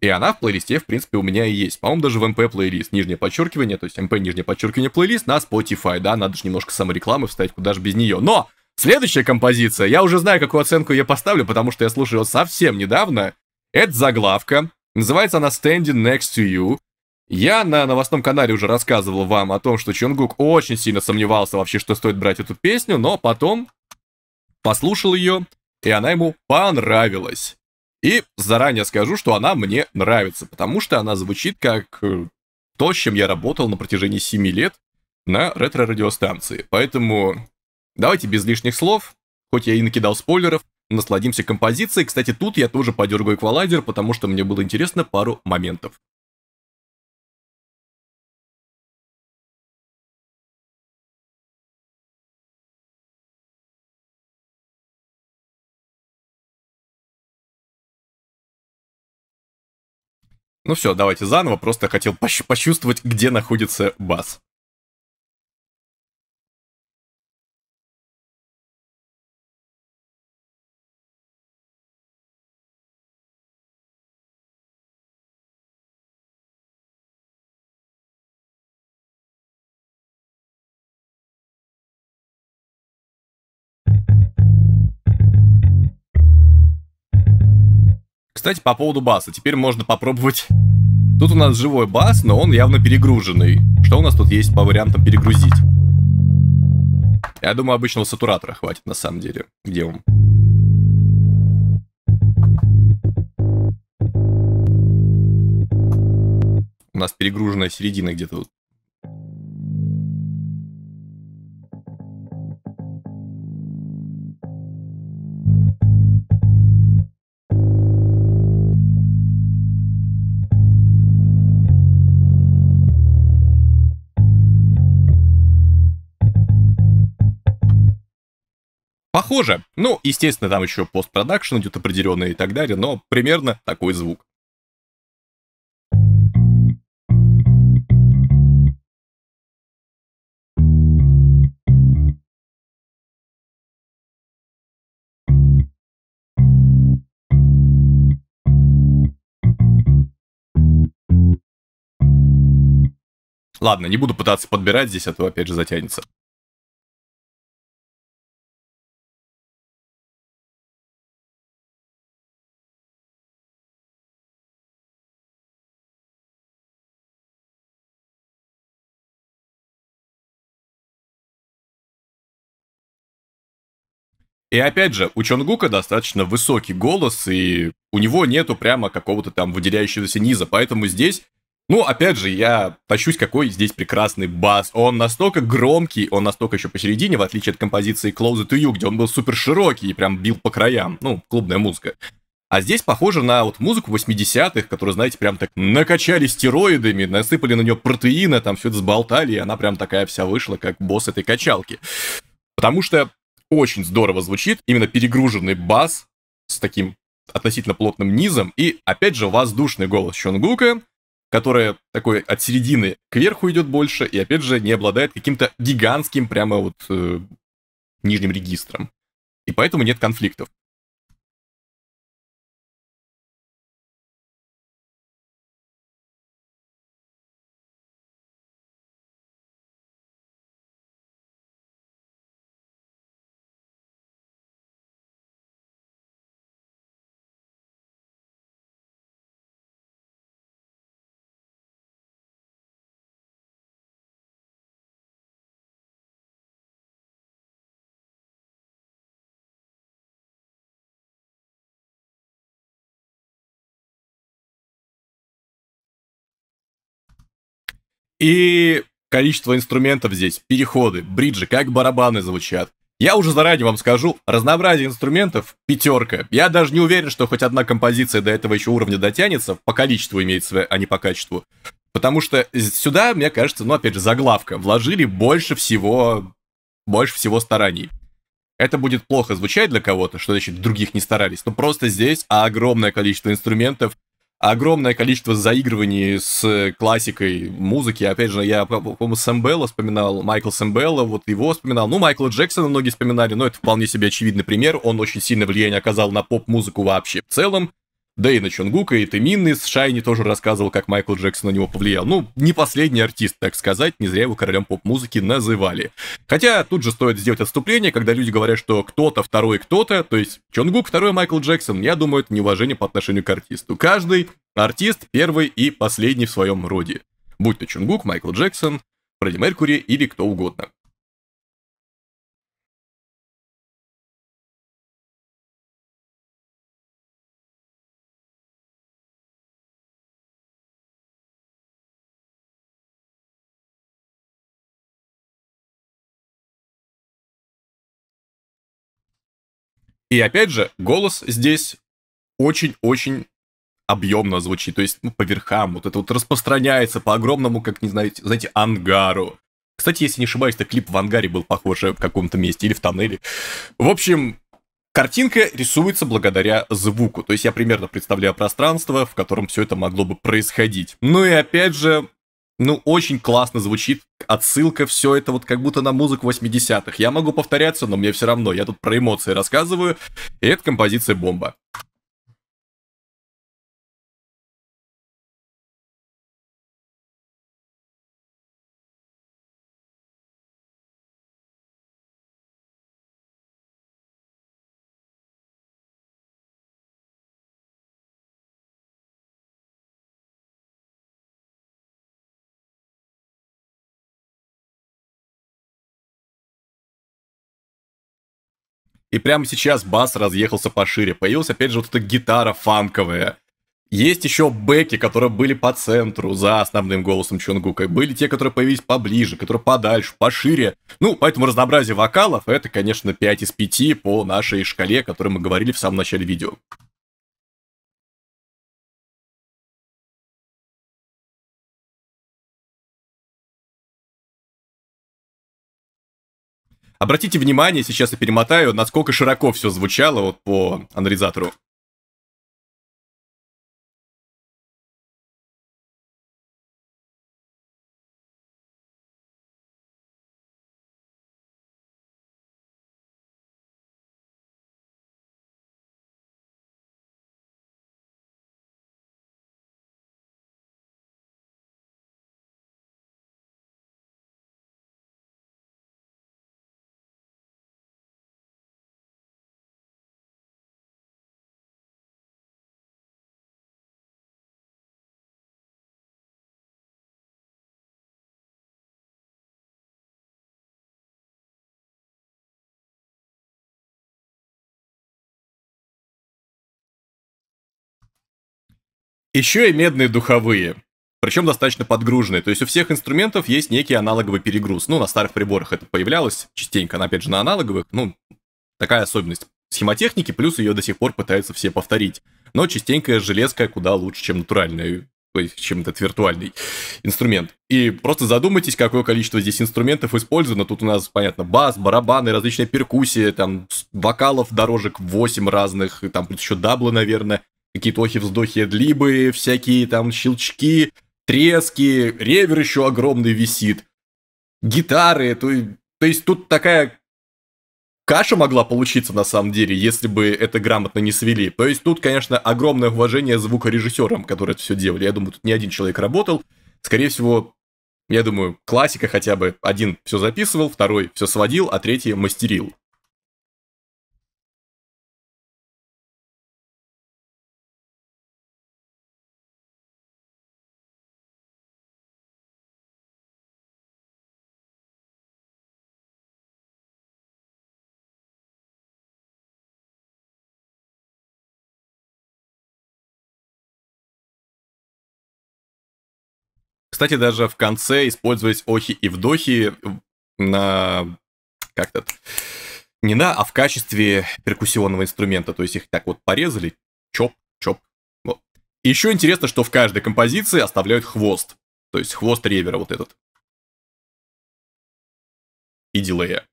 И она в плейлисте, в принципе, у меня и есть. По-моему, даже в МП плейлист, нижнее подчеркивание, то есть МП нижнее подчеркивание плейлист на Spotify, да, надо же немножко саморекламы вставить, куда же без нее. Но следующая композиция, я уже знаю, какую оценку я поставлю, потому что я слушал ее совсем недавно. Это заглавка, называется она Standing Next to You. Я на новостном канале уже рассказывал вам о том, что Чонгук очень сильно сомневался вообще, что стоит брать эту песню, но потом послушал ее, и она ему понравилась. И заранее скажу, что она мне нравится, потому что она звучит как э, то, с чем я работал на протяжении 7 лет на ретро-радиостанции. Поэтому давайте без лишних слов, хоть я и накидал спойлеров, насладимся композицией. Кстати, тут я тоже подергаю эквалайзер, потому что мне было интересно пару моментов. Ну все, давайте заново, просто хотел пощ почувствовать, где находится бас. Кстати, по поводу баса. Теперь можно попробовать... Тут у нас живой бас, но он явно перегруженный. Что у нас тут есть по вариантам перегрузить? Я думаю, обычного сатуратора хватит на самом деле. Где он? У нас перегруженная середина где-то вот Похоже. Ну, естественно, там еще постпродакшн идет определенный и так далее, но примерно такой звук. Ладно, не буду пытаться подбирать здесь, а то опять же затянется. И опять же, у Чонгука достаточно высокий голос, и у него нету прямо какого-то там выделяющегося низа, поэтому здесь ну, опять же, я тащусь, какой здесь прекрасный бас. Он настолько громкий, он настолько еще посередине, в отличие от композиции Close to You, где он был супер широкий и прям бил по краям. Ну, клубная музыка. А здесь похоже на вот музыку 80-х, которую, знаете, прям так накачали стероидами, насыпали на нее протеина, там все это сболтали, и она прям такая вся вышла, как босс этой качалки. Потому что очень здорово звучит. Именно перегруженный бас с таким относительно плотным низом. И, опять же, воздушный голос Чонгука, который такой от середины кверху идет больше, и, опять же, не обладает каким-то гигантским прямо вот э, нижним регистром. И поэтому нет конфликтов. И количество инструментов здесь, переходы, бриджи, как барабаны звучат. Я уже заранее вам скажу, разнообразие инструментов пятерка. Я даже не уверен, что хоть одна композиция до этого еще уровня дотянется, по количеству имеется, а не по качеству. Потому что сюда, мне кажется, ну опять же, заглавка. Вложили больше всего, больше всего стараний. Это будет плохо звучать для кого-то, что значит других не старались. Но просто здесь огромное количество инструментов, огромное количество заигрываний с классикой музыки. Опять же, я, по-моему, Сэмбелла вспоминал, Майкл Сэмбелла, вот его вспоминал. Ну, Майкла Джексона многие вспоминали, но это вполне себе очевидный пример. Он очень сильное влияние оказал на поп-музыку вообще в целом. Да и на Чонгука, и Тэмин из Шайни тоже рассказывал, как Майкл Джексон на него повлиял. Ну, не последний артист, так сказать, не зря его королем поп-музыки называли. Хотя тут же стоит сделать отступление, когда люди говорят, что кто-то второй кто-то, то есть Чонгук второй Майкл Джексон, я думаю, это неуважение по отношению к артисту. Каждый артист первый и последний в своем роде. Будь то Чонгук, Майкл Джексон, Фредди Меркури или кто угодно. И опять же, голос здесь очень-очень объемно звучит, то есть ну, по верхам, вот это вот распространяется по огромному, как не знаете, знаете, ангару. Кстати, если не ошибаюсь, то клип в ангаре был похож в каком-то месте или в тоннеле. В общем, картинка рисуется благодаря звуку. То есть я примерно представляю пространство, в котором все это могло бы происходить. Ну и опять же, ну, очень классно звучит отсылка, все это вот как будто на музыку 80-х. Я могу повторяться, но мне все равно, я тут про эмоции рассказываю, и эта композиция бомба. И прямо сейчас бас разъехался пошире. Появилась опять же вот эта гитара фанковая. Есть еще бэки, которые были по центру за основным голосом Чонгука. Были те, которые появились поближе, которые подальше, пошире. Ну, поэтому разнообразие вокалов это, конечно, 5 из 5 по нашей шкале, о которой мы говорили в самом начале видео. Обратите внимание, сейчас я перемотаю, насколько широко все звучало вот по анализатору. Еще и медные духовые, причем достаточно подгруженные. То есть у всех инструментов есть некий аналоговый перегруз. Ну, на старых приборах это появлялось частенько, но опять же на аналоговых, ну, такая особенность схемотехники, плюс ее до сих пор пытаются все повторить. Но частенько железка куда лучше, чем натуральная чем этот виртуальный инструмент. И просто задумайтесь, какое количество здесь инструментов использовано. Тут у нас, понятно, бас, барабаны, различные перкуссии, там вокалов дорожек 8 разных, там плюс еще даблы, наверное какие-то охи-вздохи, длибы, всякие там щелчки, трески, ревер еще огромный висит, гитары, то, то есть тут такая каша могла получиться на самом деле, если бы это грамотно не свели. То есть тут, конечно, огромное уважение звукорежиссерам, которые это все делали. Я думаю, тут не один человек работал. Скорее всего, я думаю, классика хотя бы. Один все записывал, второй все сводил, а третий мастерил. кстати, даже в конце, используясь охи и вдохи, на... как то Не на, а в качестве перкуссионного инструмента. То есть их так вот порезали, чоп, чоп. Вот. еще интересно, что в каждой композиции оставляют хвост. То есть хвост ревера вот этот. И дилея.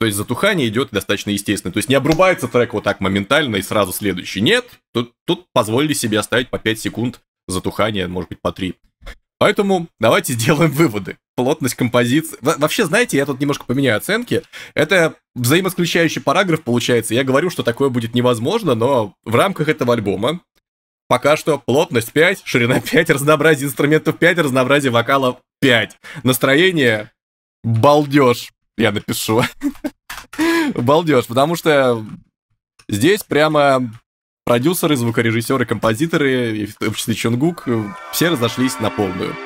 То есть затухание идет достаточно естественно. То есть не обрубается трек вот так моментально и сразу следующий. Нет, тут, тут позволили себе оставить по 5 секунд затухание, может быть, по три. Поэтому давайте сделаем выводы. Плотность композиции. вообще, знаете, я тут немножко поменяю оценки. Это взаимосключающий параграф получается. Я говорю, что такое будет невозможно, но в рамках этого альбома пока что плотность 5, ширина 5, [LAUGHS] разнообразие инструментов 5, разнообразие вокалов 5. Настроение балдеж, я напишу. [LAUGHS] балдеж, потому что здесь прямо Продюсеры, звукорежиссеры, композиторы, в том числе Чонгук, э, все разошлись на полную.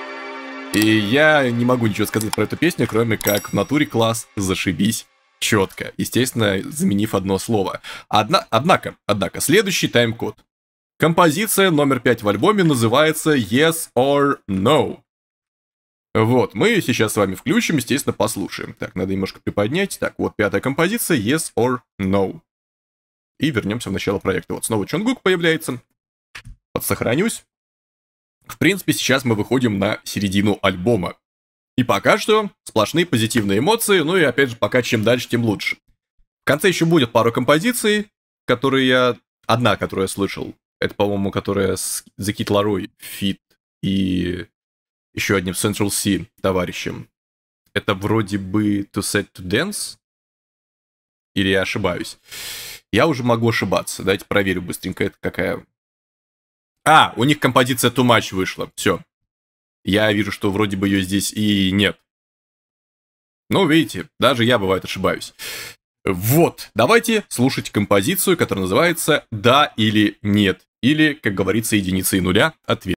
И я не могу ничего сказать про эту песню, кроме как в натуре класс, зашибись четко, естественно, заменив одно слово. Одна, однако, однако, следующий тайм-код. Композиция номер пять в альбоме называется Yes or No. Вот, мы сейчас с вами включим, естественно, послушаем. Так, надо немножко приподнять. Так, вот пятая композиция Yes or No и вернемся в начало проекта. Вот снова Чонгук появляется. Подсохранюсь. В принципе, сейчас мы выходим на середину альбома. И пока что сплошные позитивные эмоции, ну и опять же, пока чем дальше, тем лучше. В конце еще будет пару композиций, которые я... Одна, которую я слышал. Это, по-моему, которая с The Kid Laroi, Fit и еще одним Central C товарищем. Это вроде бы To Set To Dance? Или я ошибаюсь? Я уже могу ошибаться. Давайте проверю быстренько, это какая. А, у них композиция Too Much вышла. Все. Я вижу, что вроде бы ее здесь и нет. Ну, видите, даже я, бывает, ошибаюсь. Вот, давайте слушать композицию, которая называется «Да или нет», или, как говорится, единица и нуля, ответ.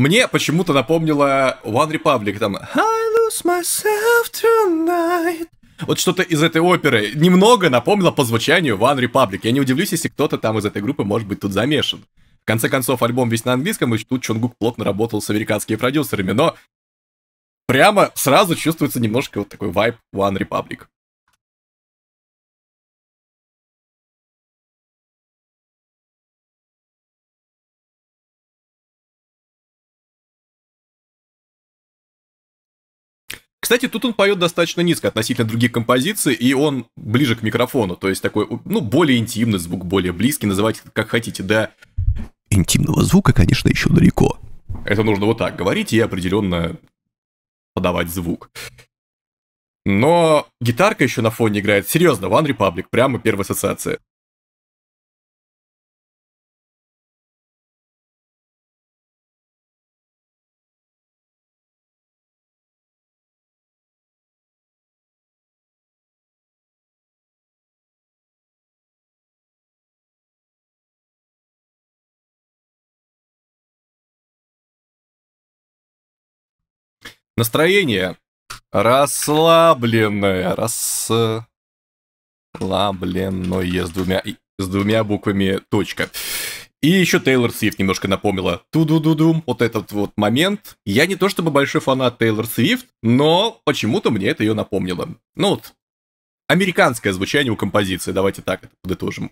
Мне почему-то напомнило One Republic, там I lose myself tonight. Вот что-то из этой оперы немного напомнило по звучанию One Republic. Я не удивлюсь, если кто-то там из этой группы может быть тут замешан. В конце концов, альбом весь на английском, и тут Чонгук плотно работал с американскими продюсерами, но прямо сразу чувствуется немножко вот такой вайб One Republic. Кстати, тут он поет достаточно низко относительно других композиций, и он ближе к микрофону, то есть такой, ну, более интимный звук, более близкий, называйте как хотите, да. Интимного звука, конечно, еще далеко. Это нужно вот так говорить и определенно подавать звук. Но гитарка еще на фоне играет. Серьезно, One Republic, прямо первая ассоциация. Настроение расслабленное, расслабленное с двумя, с двумя буквами точка. И еще Тейлор Свифт немножко напомнила. Ту-ду-ду-дум, вот этот вот момент. Я не то чтобы большой фанат Тейлор Свифт, но почему-то мне это ее напомнило. Ну вот, американское звучание у композиции, давайте так это подытожим.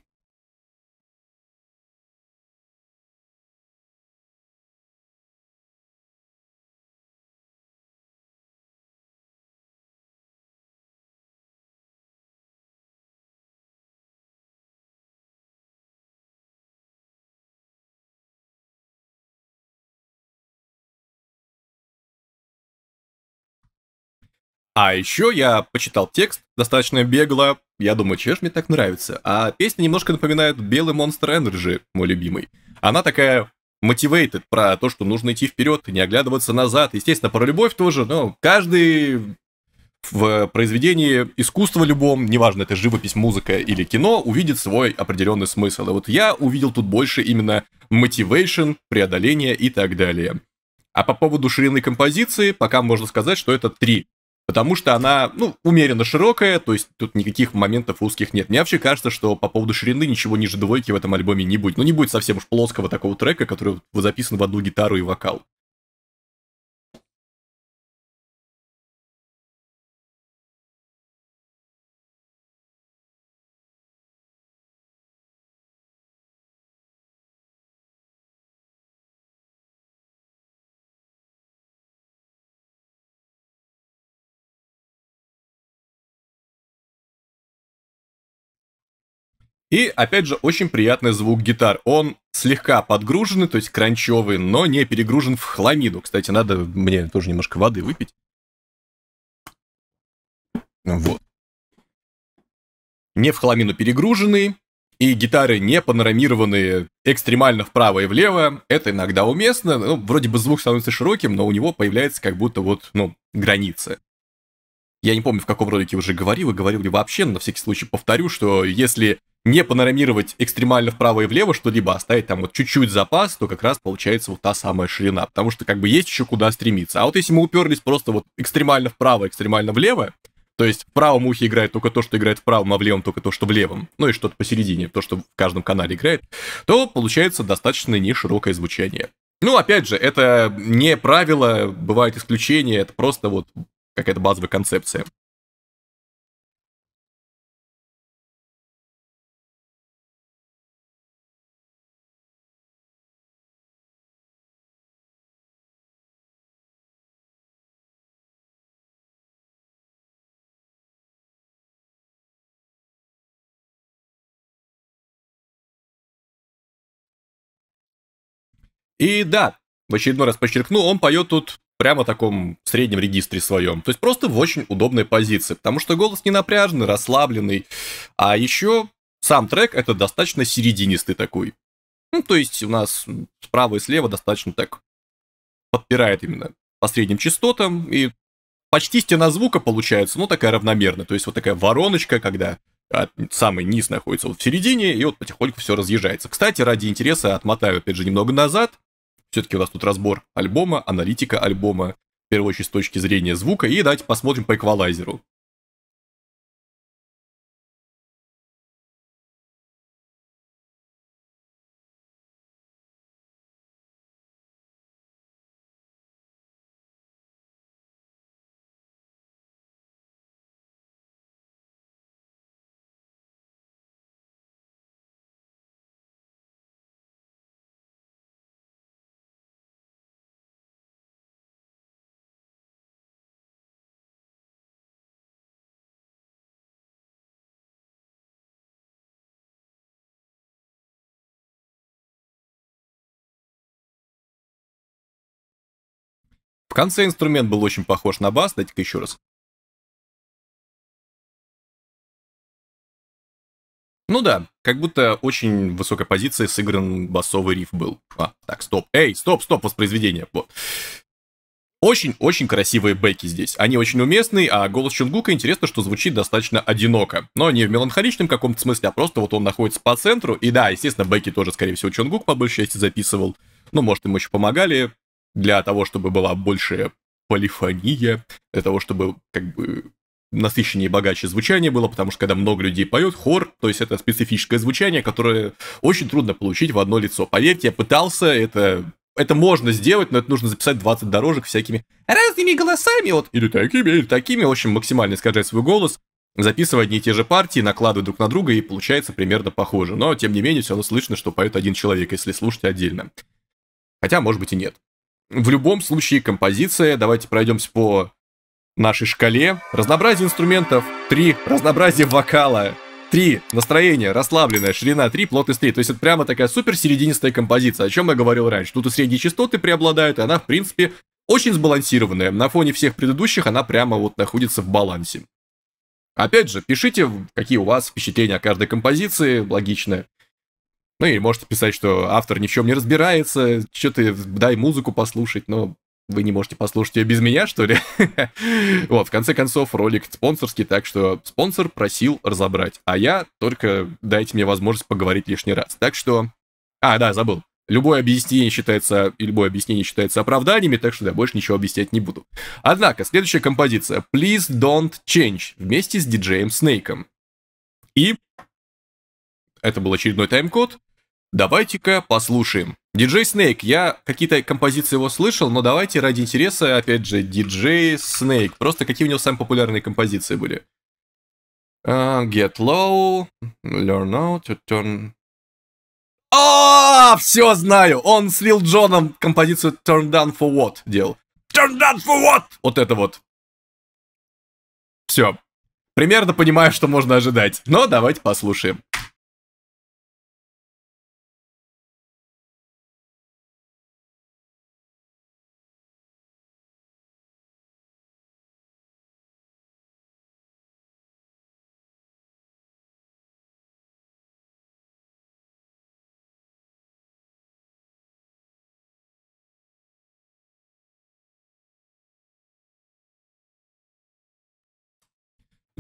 А еще я почитал текст достаточно бегло. Я думаю, чего мне так нравится? А песня немножко напоминает «Белый монстр Энерджи», мой любимый. Она такая мотивейтед про то, что нужно идти вперед не оглядываться назад. Естественно, про любовь тоже, но каждый в произведении искусства любом, неважно, это живопись, музыка или кино, увидит свой определенный смысл. И вот я увидел тут больше именно мотивейшн, преодоление и так далее. А по поводу ширины композиции, пока можно сказать, что это три потому что она, ну, умеренно широкая, то есть тут никаких моментов узких нет. Мне вообще кажется, что по поводу ширины ничего ниже двойки в этом альбоме не будет. Ну, не будет совсем уж плоского такого трека, который записан в одну гитару и вокал. И, опять же, очень приятный звук гитар. Он слегка подгруженный, то есть кранчевый, но не перегружен в хламиду. Кстати, надо мне тоже немножко воды выпить. Вот. Не в хламину перегруженный, и гитары не панорамированные экстремально вправо и влево. Это иногда уместно. Ну, вроде бы звук становится широким, но у него появляется как будто вот, ну, границы. Я не помню, в каком ролике уже говорил и говорил ли вообще, но на всякий случай повторю, что если не панорамировать экстремально вправо и влево что-либо, оставить а там вот чуть-чуть запас, то как раз получается вот та самая ширина, потому что как бы есть еще куда стремиться. А вот если мы уперлись просто вот экстремально вправо, экстремально влево, то есть в правом ухе играет только то, что играет в правом, а в левом только то, что в левом, ну и что-то посередине, то, что в каждом канале играет, то получается достаточно неширокое звучание. Ну, опять же, это не правило, бывают исключения, это просто вот какая-то базовая концепция. И да, в очередной раз подчеркну, он поет тут прямо в таком среднем регистре своем. То есть просто в очень удобной позиции, потому что голос не напряженный, расслабленный. А еще сам трек это достаточно серединистый такой. Ну, то есть у нас справа и слева достаточно так подпирает именно по средним частотам, и почти стена звука получается, ну, такая равномерная. То есть вот такая вороночка, когда а, самый низ находится вот в середине, и вот потихоньку все разъезжается. Кстати, ради интереса отмотаю, опять же, немного назад. Все-таки у нас тут разбор альбома, аналитика альбома, в первую очередь с точки зрения звука, и давайте посмотрим по эквалайзеру. конце инструмент был очень похож на бас, дайте-ка еще раз. Ну да, как будто очень высокая позиция сыгран басовый риф был. А, так, стоп. Эй, стоп, стоп, воспроизведение. Вот. Очень-очень красивые бэки здесь. Они очень уместные, а голос Чунгука интересно, что звучит достаточно одиноко. Но не в меланхоличном каком-то смысле, а просто вот он находится по центру. И да, естественно, бэки тоже, скорее всего, Чунгук по большей части записывал. Ну, может, ему еще помогали для того, чтобы была большая полифония, для того, чтобы как бы насыщеннее и богаче звучание было, потому что когда много людей поет, хор, то есть это специфическое звучание, которое очень трудно получить в одно лицо. Поверьте, я пытался, это, это можно сделать, но это нужно записать 20 дорожек всякими разными голосами, вот, или такими, или такими, в общем, максимально искажать свой голос, записывая одни и те же партии, накладывая друг на друга, и получается примерно похоже. Но, тем не менее, все равно слышно, что поет один человек, если слушать отдельно. Хотя, может быть, и нет. В любом случае композиция, давайте пройдемся по нашей шкале. Разнообразие инструментов три, разнообразие вокала три, настроение расслабленное, ширина три, плотность три. То есть это прямо такая супер серединистая композиция, о чем я говорил раньше. Тут и средние частоты преобладают, и она, в принципе, очень сбалансированная. На фоне всех предыдущих она прямо вот находится в балансе. Опять же, пишите, какие у вас впечатления о каждой композиции, логичное. Ну или можете писать, что автор ни в чем не разбирается, что ты дай музыку послушать, но вы не можете послушать ее без меня, что ли? [LAUGHS] вот, в конце концов, ролик спонсорский, так что спонсор просил разобрать, а я только дайте мне возможность поговорить лишний раз. Так что... А, да, забыл. Любое объяснение считается, любое объяснение считается оправданиями, так что я больше ничего объяснять не буду. Однако, следующая композиция Please Don't Change вместе с диджеем Снейком. И это был очередной тайм-код. Давайте-ка послушаем. Диджей Снейк, я какие-то композиции его слышал, но давайте ради интереса, опять же, диджей Снейк. Просто какие у него самые популярные композиции были? Uh, get low, learn out, turn... А, все знаю! Он с Лил Джоном композицию Turn Down For What делал. Turn Down For What! Вот это вот. Все. Примерно понимаю, что можно ожидать. Но давайте послушаем.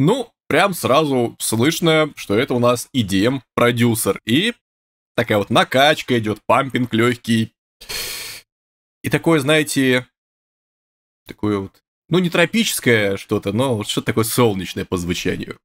Ну, прям сразу слышно, что это у нас EDM-продюсер. И такая вот накачка идет, пампинг легкий. И такое, знаете, такое вот, ну, не тропическое что-то, но вот что-то такое солнечное по звучанию.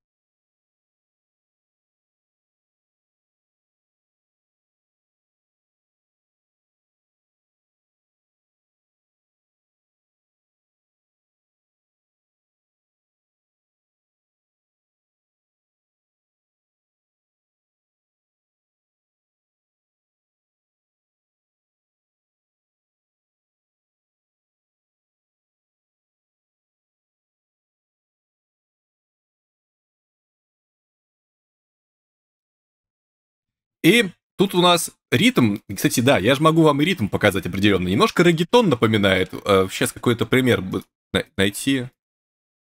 И тут у нас ритм, кстати, да, я же могу вам и ритм показать определенно. Немножко регетон напоминает. Э, сейчас какой-то пример найти,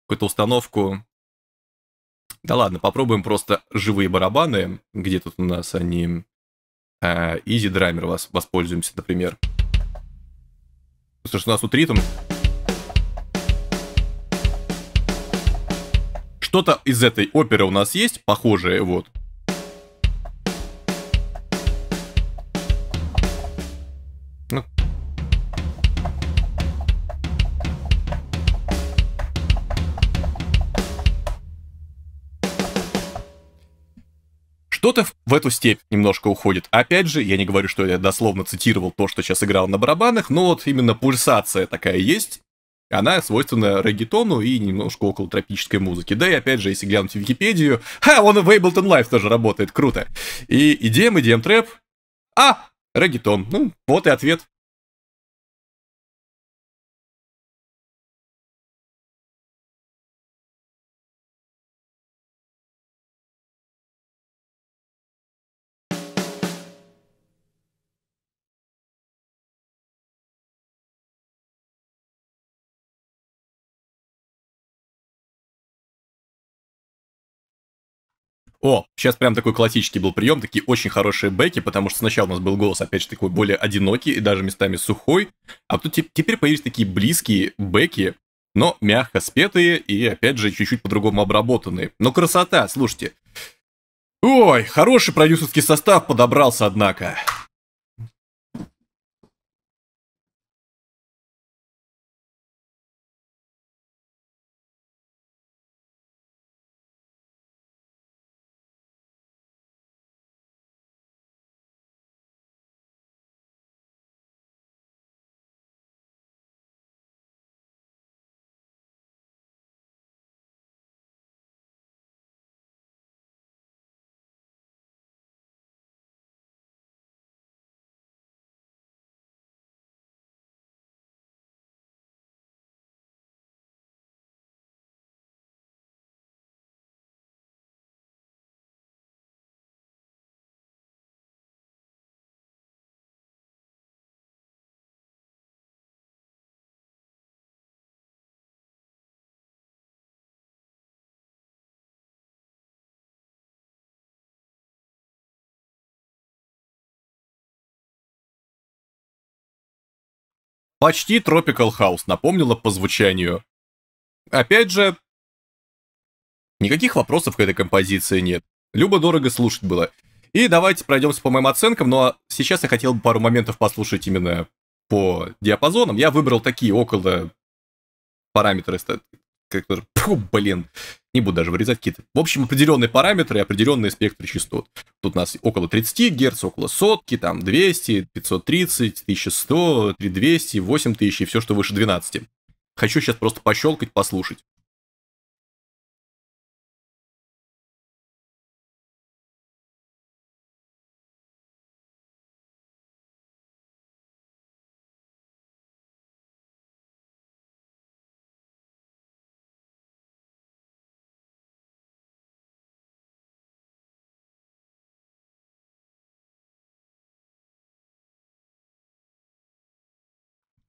какую-то установку. Да ладно, попробуем просто живые барабаны. Где тут у нас они? Изи э, драмер воспользуемся, например. Потому что у нас тут ритм. Что-то из этой оперы у нас есть, похожее, вот. Что-то в эту степь немножко уходит. Опять же, я не говорю, что я дословно цитировал то, что сейчас играл на барабанах, но вот именно пульсация такая есть. Она свойственна регетону и немножко около тропической музыки. Да и опять же, если глянуть в Википедию, ха, он в Ableton Live тоже работает, круто. И идем, идем трэп, а, регетон. Ну, вот и ответ. О, сейчас прям такой классический был прием, такие очень хорошие бэки, потому что сначала у нас был голос, опять же, такой более одинокий и даже местами сухой, а тут теперь появились такие близкие бэки, но мягко спетые и, опять же, чуть-чуть по-другому обработанные. Но красота, слушайте. Ой, хороший продюсерский состав подобрался, однако. Почти Tropical House напомнила по звучанию. Опять же, никаких вопросов к этой композиции нет. Любо-дорого слушать было. И давайте пройдемся по моим оценкам, но сейчас я хотел бы пару моментов послушать именно по диапазонам. Я выбрал такие около параметры как Фу, блин, не буду даже вырезать какие-то. В общем, определенные параметры определенные спектры частот. Тут у нас около 30 Гц, около сотки, там 200, 530, 1100, 3200, 8000 и все, что выше 12. Хочу сейчас просто пощелкать, послушать.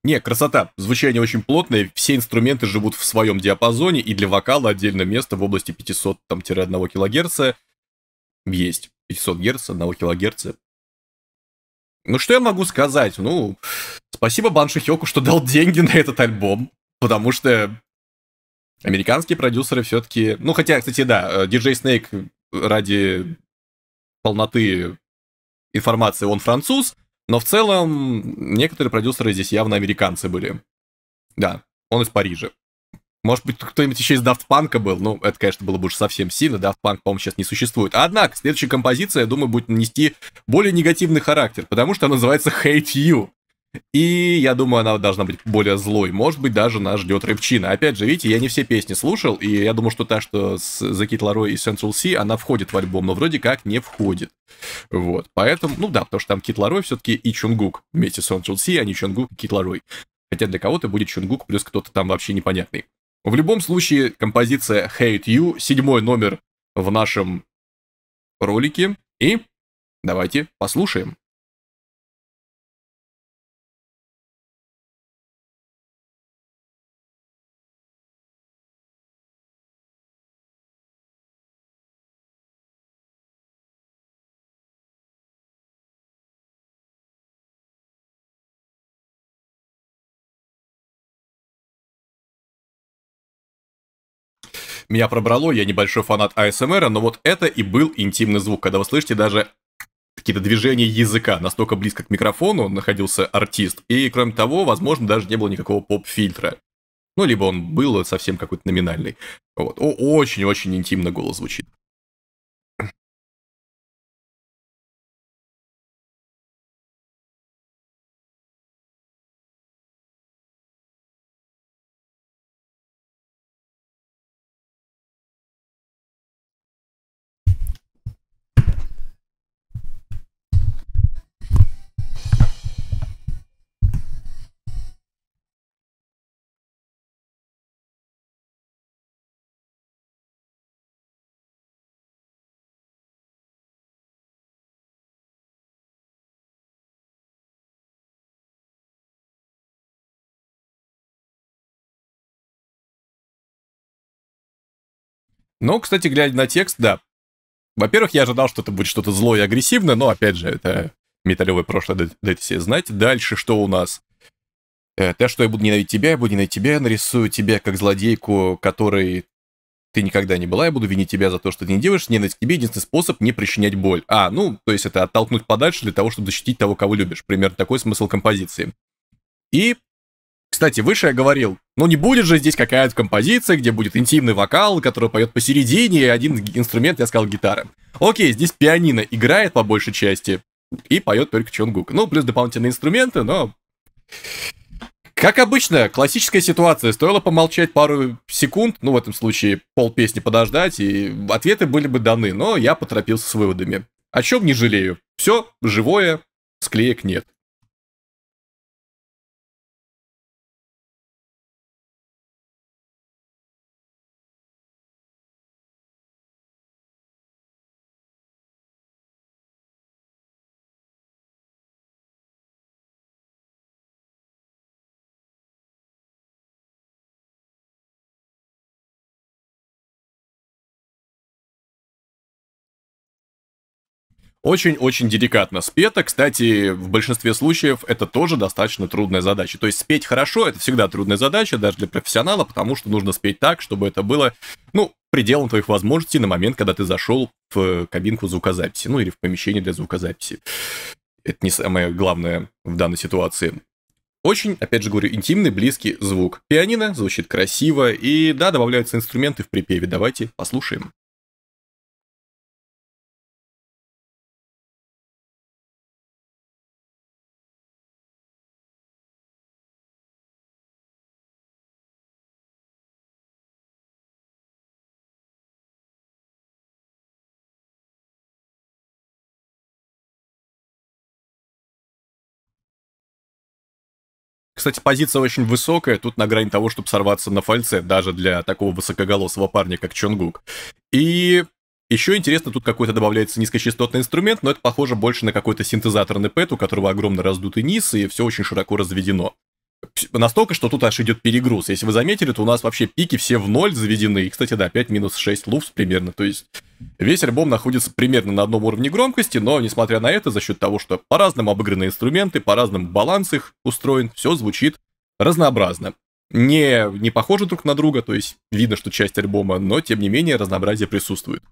Не, красота. Звучание очень плотное, все инструменты живут в своем диапазоне, и для вокала отдельное место в области 500-1 кГц есть. 500 Гц, 1 кГц. Ну, что я могу сказать? Ну, спасибо Банши Хёку, что дал деньги на этот альбом, потому что американские продюсеры все-таки... Ну, хотя, кстати, да, э, диджей Снейк ради полноты информации, он француз, но в целом, некоторые продюсеры здесь явно американцы были. Да, он из Парижа. Может быть, кто-нибудь еще из Daft Punk был, ну, это, конечно, было бы уже совсем сильно, Daft Punk, по-моему, сейчас не существует. Однако, следующая композиция, я думаю, будет нанести более негативный характер, потому что она называется Hate You. И я думаю, она должна быть более злой. Может быть, даже нас ждет рэпчина. Опять же, видите, я не все песни слушал, и я думаю, что та, что с The Kid Laroi и Central Sea, она входит в альбом, но вроде как не входит. Вот, поэтому, ну да, потому что там Кит Ларой все-таки и Чунгук вместе с Central Sea, а не Чунгук и Кит Ларой. Хотя для кого-то будет Чунгук плюс кто-то там вообще непонятный. В любом случае, композиция Hate You, седьмой номер в нашем ролике. И давайте послушаем. Меня пробрало, я небольшой фанат АСМР, но вот это и был интимный звук, когда вы слышите даже какие-то движения языка, настолько близко к микрофону находился артист, и кроме того, возможно, даже не было никакого поп-фильтра. Ну, либо он был совсем какой-то номинальный. Вот. Очень-очень интимно голос звучит. Но, кстати, глядя на текст, да. Во-первых, я ожидал, что это будет что-то злое и агрессивное, но, опять же, это металевое прошлое, дайте себе знать. Дальше что у нас? Да, э, что я буду ненавидеть тебя, я буду ненавидеть тебя, я нарисую тебя как злодейку, которой ты никогда не была, я буду винить тебя за то, что ты не делаешь. Ненависть к тебе единственный способ не причинять боль. А, ну, то есть это оттолкнуть подальше для того, чтобы защитить того, кого любишь. Примерно такой смысл композиции. И кстати, выше я говорил, ну не будет же здесь какая-то композиция, где будет интимный вокал, который поет посередине, и один инструмент, я сказал, гитара. Окей, здесь пианино играет по большей части, и поет только Чонгук. Ну, плюс дополнительные инструменты, но... Как обычно, классическая ситуация. Стоило помолчать пару секунд, ну, в этом случае пол песни подождать, и ответы были бы даны, но я поторопился с выводами. О чем не жалею. Все живое, склеек нет. Очень-очень деликатно спето. Кстати, в большинстве случаев это тоже достаточно трудная задача. То есть спеть хорошо — это всегда трудная задача, даже для профессионала, потому что нужно спеть так, чтобы это было, ну, пределом твоих возможностей на момент, когда ты зашел в э, кабинку звукозаписи, ну, или в помещение для звукозаписи. Это не самое главное в данной ситуации. Очень, опять же говорю, интимный, близкий звук. Пианино звучит красиво, и да, добавляются инструменты в припеве. Давайте послушаем. Кстати, позиция очень высокая, тут на грани того, чтобы сорваться на фальце, даже для такого высокоголосого парня, как Чонгук. И еще интересно, тут какой-то добавляется низкочастотный инструмент, но это похоже больше на какой-то синтезаторный пэт, у которого огромно раздутый низ, и все очень широко разведено. Настолько, что тут аж идет перегруз. Если вы заметили, то у нас вообще пики все в ноль заведены. И, кстати, да, 5 минус 6 луфс примерно. То есть Весь альбом находится примерно на одном уровне громкости, но, несмотря на это, за счет того, что по-разному обыграны инструменты, по-разному баланс их устроен, все звучит разнообразно. Не, не похожи друг на друга, то есть видно, что часть альбома, но, тем не менее, разнообразие присутствует.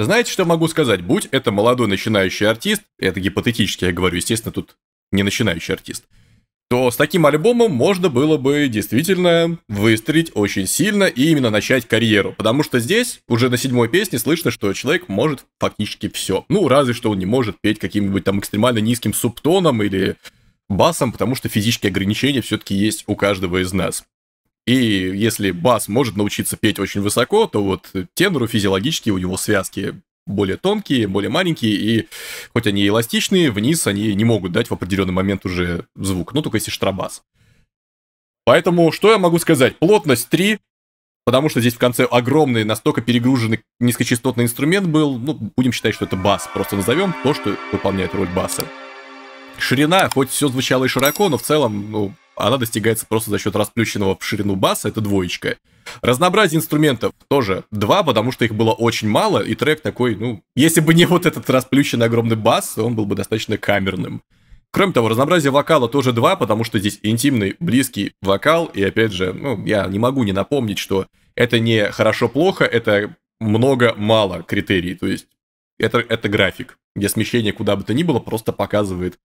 Знаете, что могу сказать? Будь это молодой начинающий артист, это гипотетически я говорю, естественно, тут не начинающий артист, то с таким альбомом можно было бы действительно выстрелить очень сильно и именно начать карьеру. Потому что здесь уже на седьмой песне слышно, что человек может фактически все. Ну, разве что он не может петь каким-нибудь там экстремально низким субтоном или басом, потому что физические ограничения все-таки есть у каждого из нас. И если бас может научиться петь очень высоко, то вот тенору физиологически у него связки более тонкие, более маленькие, и хоть они эластичные, вниз они не могут дать в определенный момент уже звук, ну только если штрабас. Поэтому что я могу сказать? Плотность 3, потому что здесь в конце огромный, настолько перегруженный низкочастотный инструмент был, ну, будем считать, что это бас, просто назовем то, что выполняет роль баса. Ширина, хоть все звучало и широко, но в целом, ну, она достигается просто за счет расплющенного в ширину баса, это двоечка. Разнообразие инструментов тоже два, потому что их было очень мало, и трек такой, ну, если бы не вот этот расплющенный огромный бас, он был бы достаточно камерным. Кроме того, разнообразие вокала тоже два, потому что здесь интимный, близкий вокал, и опять же, ну, я не могу не напомнить, что это не хорошо-плохо, это много-мало критерий, то есть это, это график, где смещение куда бы то ни было просто показывает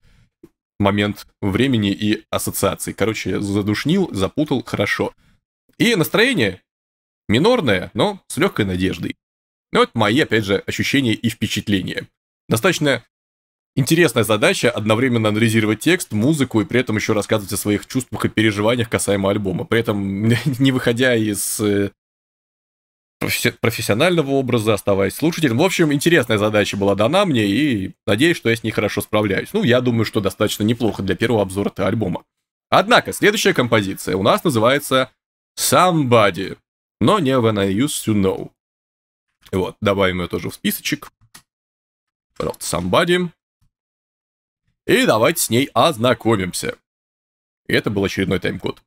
момент времени и ассоциаций. Короче, задушнил, запутал, хорошо. И настроение минорное, но с легкой надеждой. Но ну, это мои, опять же, ощущения и впечатления. Достаточно интересная задача одновременно анализировать текст, музыку и при этом еще рассказывать о своих чувствах и переживаниях касаемо альбома. При этом [LAUGHS] не выходя из э, профессионального образа, оставаясь слушателем. В общем, интересная задача была дана мне, и надеюсь, что я с ней хорошо справляюсь. Ну, я думаю, что достаточно неплохо для первого обзора -то альбома. Однако, следующая композиция у нас называется Somebody, но не When I Used To Know. Вот, добавим ее тоже в списочек. Пожалуйста, Somebody. И давайте с ней ознакомимся. И это был очередной тайм-код.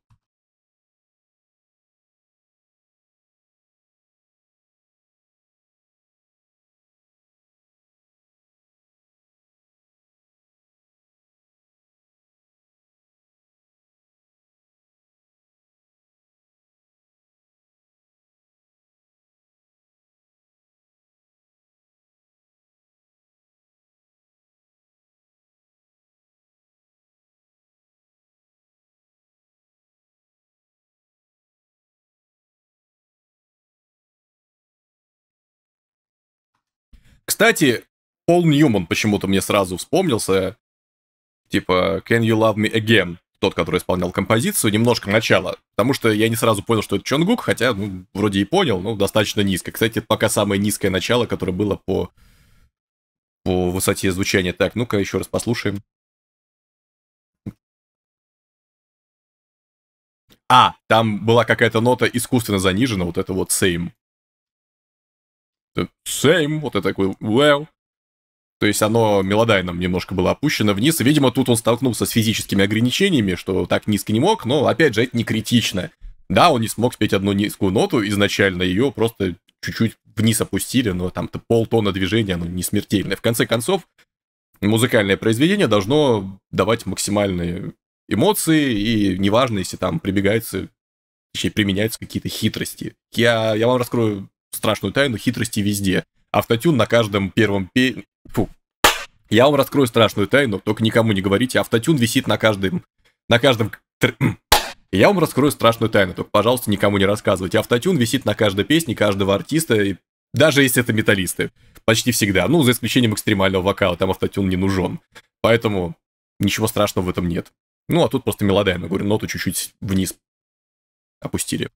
Кстати, Пол Ньюман почему-то мне сразу вспомнился. Типа «Can you love me again?» тот, который исполнял композицию, немножко начало, потому что я не сразу понял, что это Чонгук, хотя, ну, вроде и понял, но достаточно низко. Кстати, это пока самое низкое начало, которое было по, по высоте звучания. Так, ну-ка еще раз послушаем. А, там была какая-то нота искусственно занижена, вот это вот same. «Э, same, вот это такой well. То есть оно мелодайном немножко было опущено вниз. И, видимо, тут он столкнулся с физическими ограничениями, что так низко не мог, но, опять же, это не критично. Да, он не смог спеть одну низкую ноту изначально, ее просто чуть-чуть вниз опустили, но там-то полтона движения, оно не смертельное. В конце концов, музыкальное произведение должно давать максимальные эмоции, и неважно, если там прибегаются, точнее, применяются какие-то хитрости. Я, я вам раскрою страшную тайну, хитрости везде. Автотюн на каждом первом пе... Фу. Я вам раскрою страшную тайну, только никому не говорите. Автотюн висит на каждом... На каждом... Я вам раскрою страшную тайну, только, пожалуйста, никому не рассказывайте. Автотюн висит на каждой песне каждого артиста, и даже если это металлисты. Почти всегда. Ну, за исключением экстремального вокала, там автотюн не нужен. Поэтому ничего страшного в этом нет. Ну, а тут просто мелодайно, говорю, ноту чуть-чуть вниз опустили.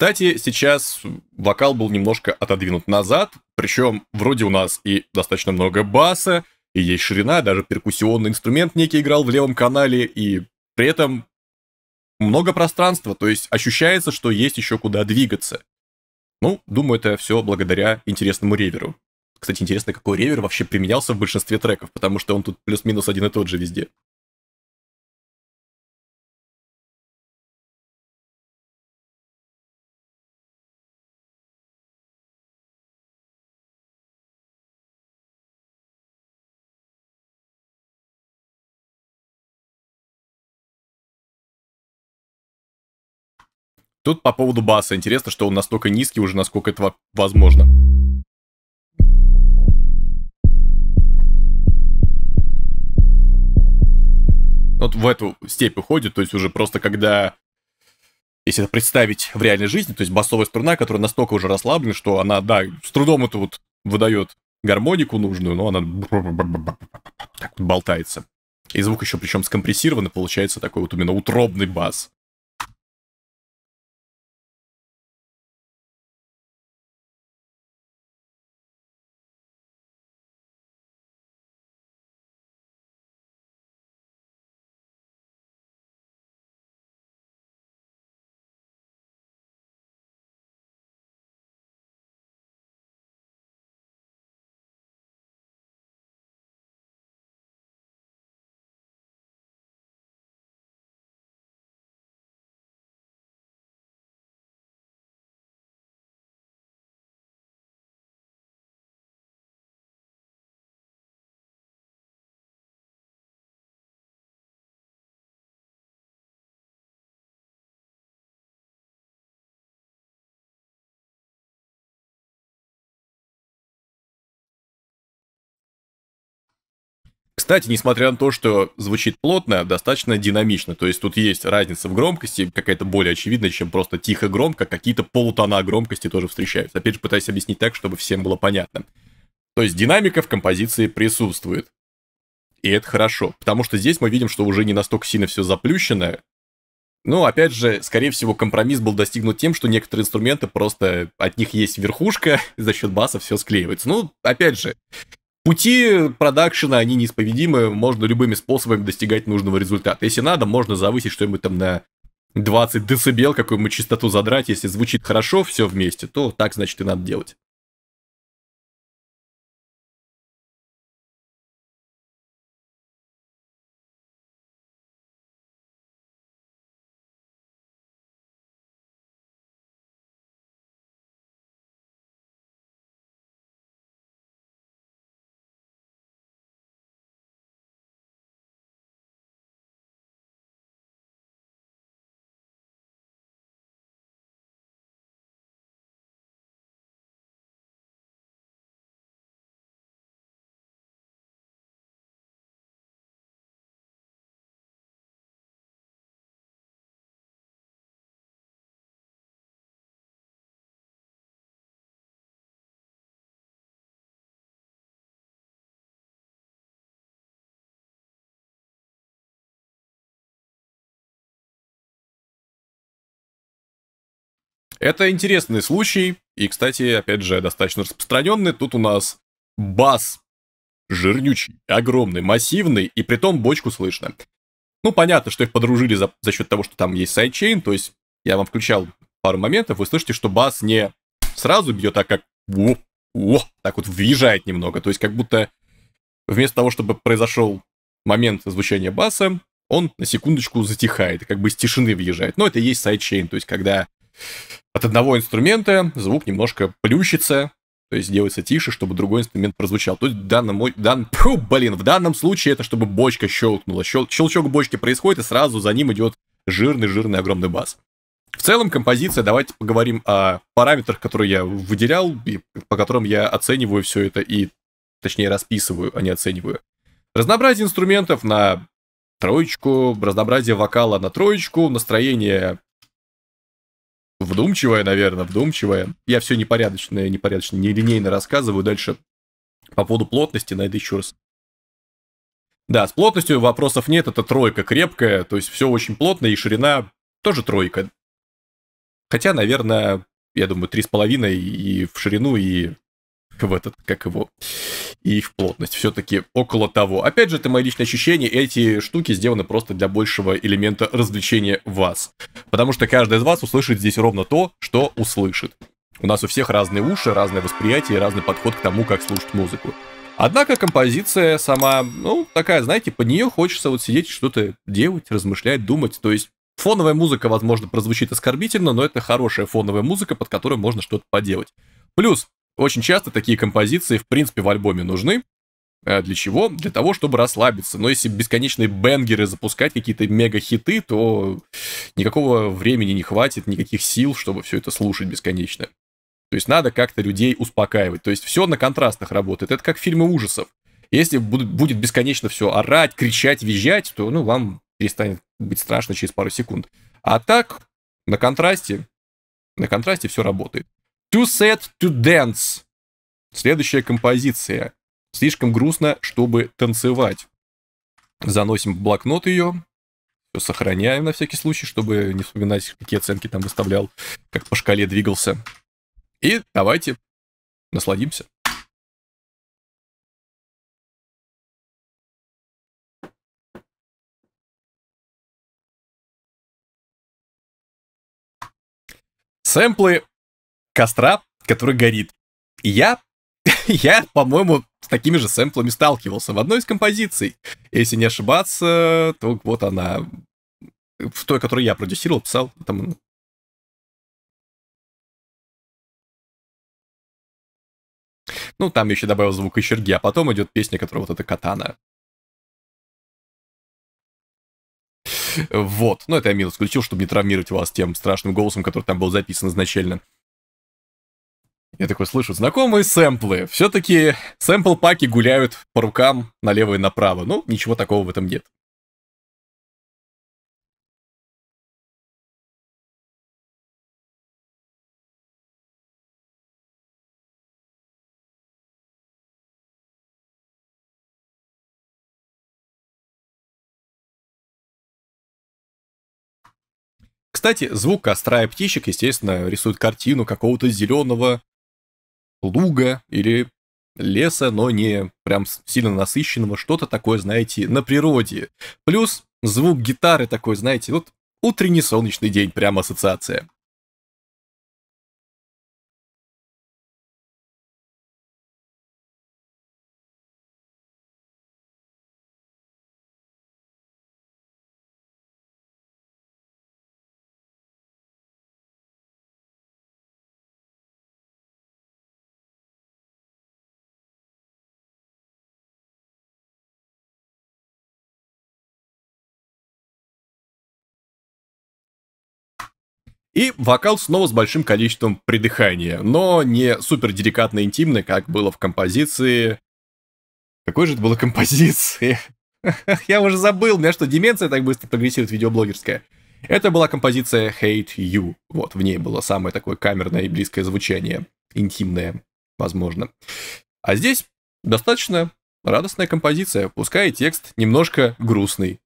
Кстати, сейчас вокал был немножко отодвинут назад, причем вроде у нас и достаточно много баса, и есть ширина, даже перкуссионный инструмент некий играл в левом канале, и при этом много пространства, то есть ощущается, что есть еще куда двигаться. Ну, думаю, это все благодаря интересному реверу. Кстати, интересно, какой ревер вообще применялся в большинстве треков, потому что он тут плюс-минус один и тот же везде. Тут по поводу баса. Интересно, что он настолько низкий уже, насколько это возможно. Вот в эту степь уходит, то есть уже просто когда... Если это представить в реальной жизни, то есть басовая струна, которая настолько уже расслаблена, что она, да, с трудом это вот выдает гармонику нужную, но она так вот болтается. И звук еще причем скомпрессированный, получается такой вот именно утробный бас. Кстати, несмотря на то, что звучит плотно, достаточно динамично. То есть тут есть разница в громкости, какая-то более очевидная, чем просто тихо громко. Какие-то полутона громкости тоже встречаются. Опять же, пытаюсь объяснить так, чтобы всем было понятно. То есть динамика в композиции присутствует. И это хорошо, потому что здесь мы видим, что уже не настолько сильно все заплющено. Но, ну, опять же, скорее всего, компромисс был достигнут тем, что некоторые инструменты просто от них есть верхушка, [LAUGHS] за счет баса все склеивается. Ну, опять же, Пути продакшена, они неисповедимы, можно любыми способами достигать нужного результата. Если надо, можно завысить что-нибудь там на 20 децибел, какую мы частоту задрать. Если звучит хорошо все вместе, то так, значит, и надо делать. Это интересный случай, и, кстати, опять же, достаточно распространенный. Тут у нас бас жирнючий, огромный, массивный, и при том бочку слышно. Ну, понятно, что их подружили за, за счет того, что там есть сайдчейн, то есть я вам включал пару моментов, вы слышите, что бас не сразу бьет, а как о, о, так вот въезжает немного. То есть как будто вместо того, чтобы произошел момент звучания баса, он на секундочку затихает, как бы из тишины въезжает. Но это и есть сайдчейн, то есть когда от одного инструмента звук немножко плющится, то есть делается тише, чтобы другой инструмент прозвучал. То есть в данном, дан, фу, блин, в данном случае это чтобы бочка щелкнула. Щел, щелчок бочки происходит, и сразу за ним идет жирный-жирный огромный бас. В целом композиция, давайте поговорим о параметрах, которые я выделял, и по которым я оцениваю все это, и точнее расписываю, а не оцениваю. Разнообразие инструментов на троечку, разнообразие вокала на троечку, настроение вдумчивая, наверное, вдумчивая. Я все непорядочное, непорядочно, нелинейно рассказываю дальше по поводу плотности, на это еще раз. Да, с плотностью вопросов нет, это тройка крепкая, то есть все очень плотно, и ширина тоже тройка. Хотя, наверное, я думаю, три с половиной и в ширину, и в этот, как его, и их плотность. Все-таки около того. Опять же, это мои личные ощущения, эти штуки сделаны просто для большего элемента развлечения вас. Потому что каждый из вас услышит здесь ровно то, что услышит. У нас у всех разные уши, разное восприятие и разный подход к тому, как слушать музыку. Однако композиция сама, ну, такая, знаете, под нее хочется вот сидеть, что-то делать, размышлять, думать. То есть фоновая музыка, возможно, прозвучит оскорбительно, но это хорошая фоновая музыка, под которой можно что-то поделать. Плюс, очень часто такие композиции, в принципе, в альбоме нужны. Э, для чего? Для того, чтобы расслабиться. Но если бесконечные бенгеры запускать, какие-то мега-хиты, то никакого времени не хватит, никаких сил, чтобы все это слушать бесконечно. То есть надо как-то людей успокаивать. То есть все на контрастах работает. Это как фильмы ужасов. Если будет бесконечно все орать, кричать, визжать, то ну, вам перестанет быть страшно через пару секунд. А так, на контрасте, на контрасте все работает. Too Sad to Dance. Следующая композиция. Слишком грустно, чтобы танцевать. Заносим в блокнот ее. Все сохраняем на всякий случай, чтобы не вспоминать, какие оценки там выставлял, как по шкале двигался. И давайте насладимся. Сэмплы костра, который горит. И я, [LAUGHS] я, по-моему, с такими же сэмплами сталкивался в одной из композиций. Если не ошибаться, то вот она, в той, которую я продюсировал, писал, там Ну, там еще добавил звук и черги, а потом идет песня, которая вот эта катана. Вот. Ну, это я минус включил, чтобы не травмировать вас тем страшным голосом, который там был записан изначально. Я такой слышу, знакомые сэмплы. Все-таки сэмпл-паки гуляют по рукам налево и направо. Ну, ничего такого в этом нет. Кстати, звук костра и птичек, естественно, рисует картину какого-то зеленого луга или леса, но не прям сильно насыщенного, что-то такое, знаете, на природе. Плюс звук гитары такой, знаете, вот утренний солнечный день, прям ассоциация. И вокал снова с большим количеством придыхания, но не супер деликатно интимно, как было в композиции... Какой же это была композиция? [LAUGHS] Я уже забыл, у меня что, деменция так быстро прогрессирует видеоблогерская. Это была композиция Hate You. Вот, в ней было самое такое камерное и близкое звучание. Интимное, возможно. А здесь достаточно радостная композиция, пускай и текст немножко грустный.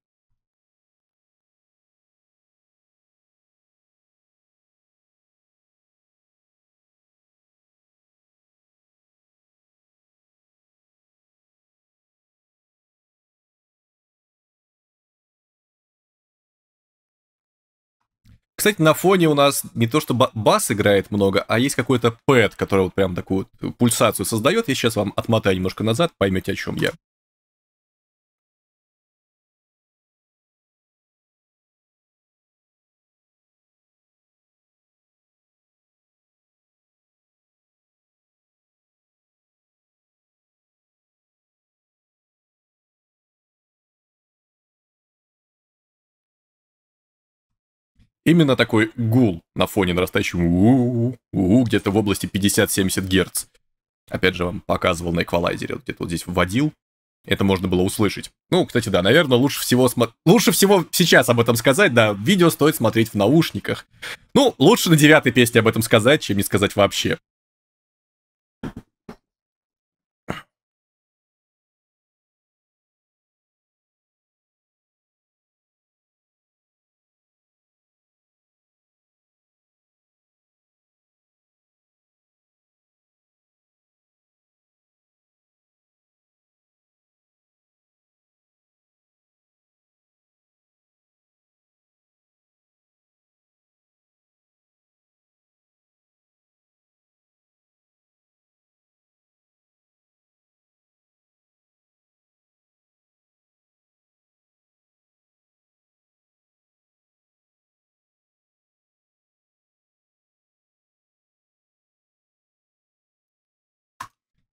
Кстати, на фоне у нас не то, что бас играет много, а есть какой-то пэт, который вот прям такую пульсацию создает. Я сейчас вам отмотаю немножко назад, поймете, о чем я. Именно такой гул на фоне нарастающего где-то в области 50-70 Гц. Опять же, вам показывал на эквалайзере, где-то вот здесь вводил, это можно было услышать. Ну, кстати, да, наверное, лучше всего, смо... лучше всего сейчас об этом сказать, да, видео стоит смотреть в наушниках. Ну, лучше на девятой песне об этом сказать, чем не сказать вообще.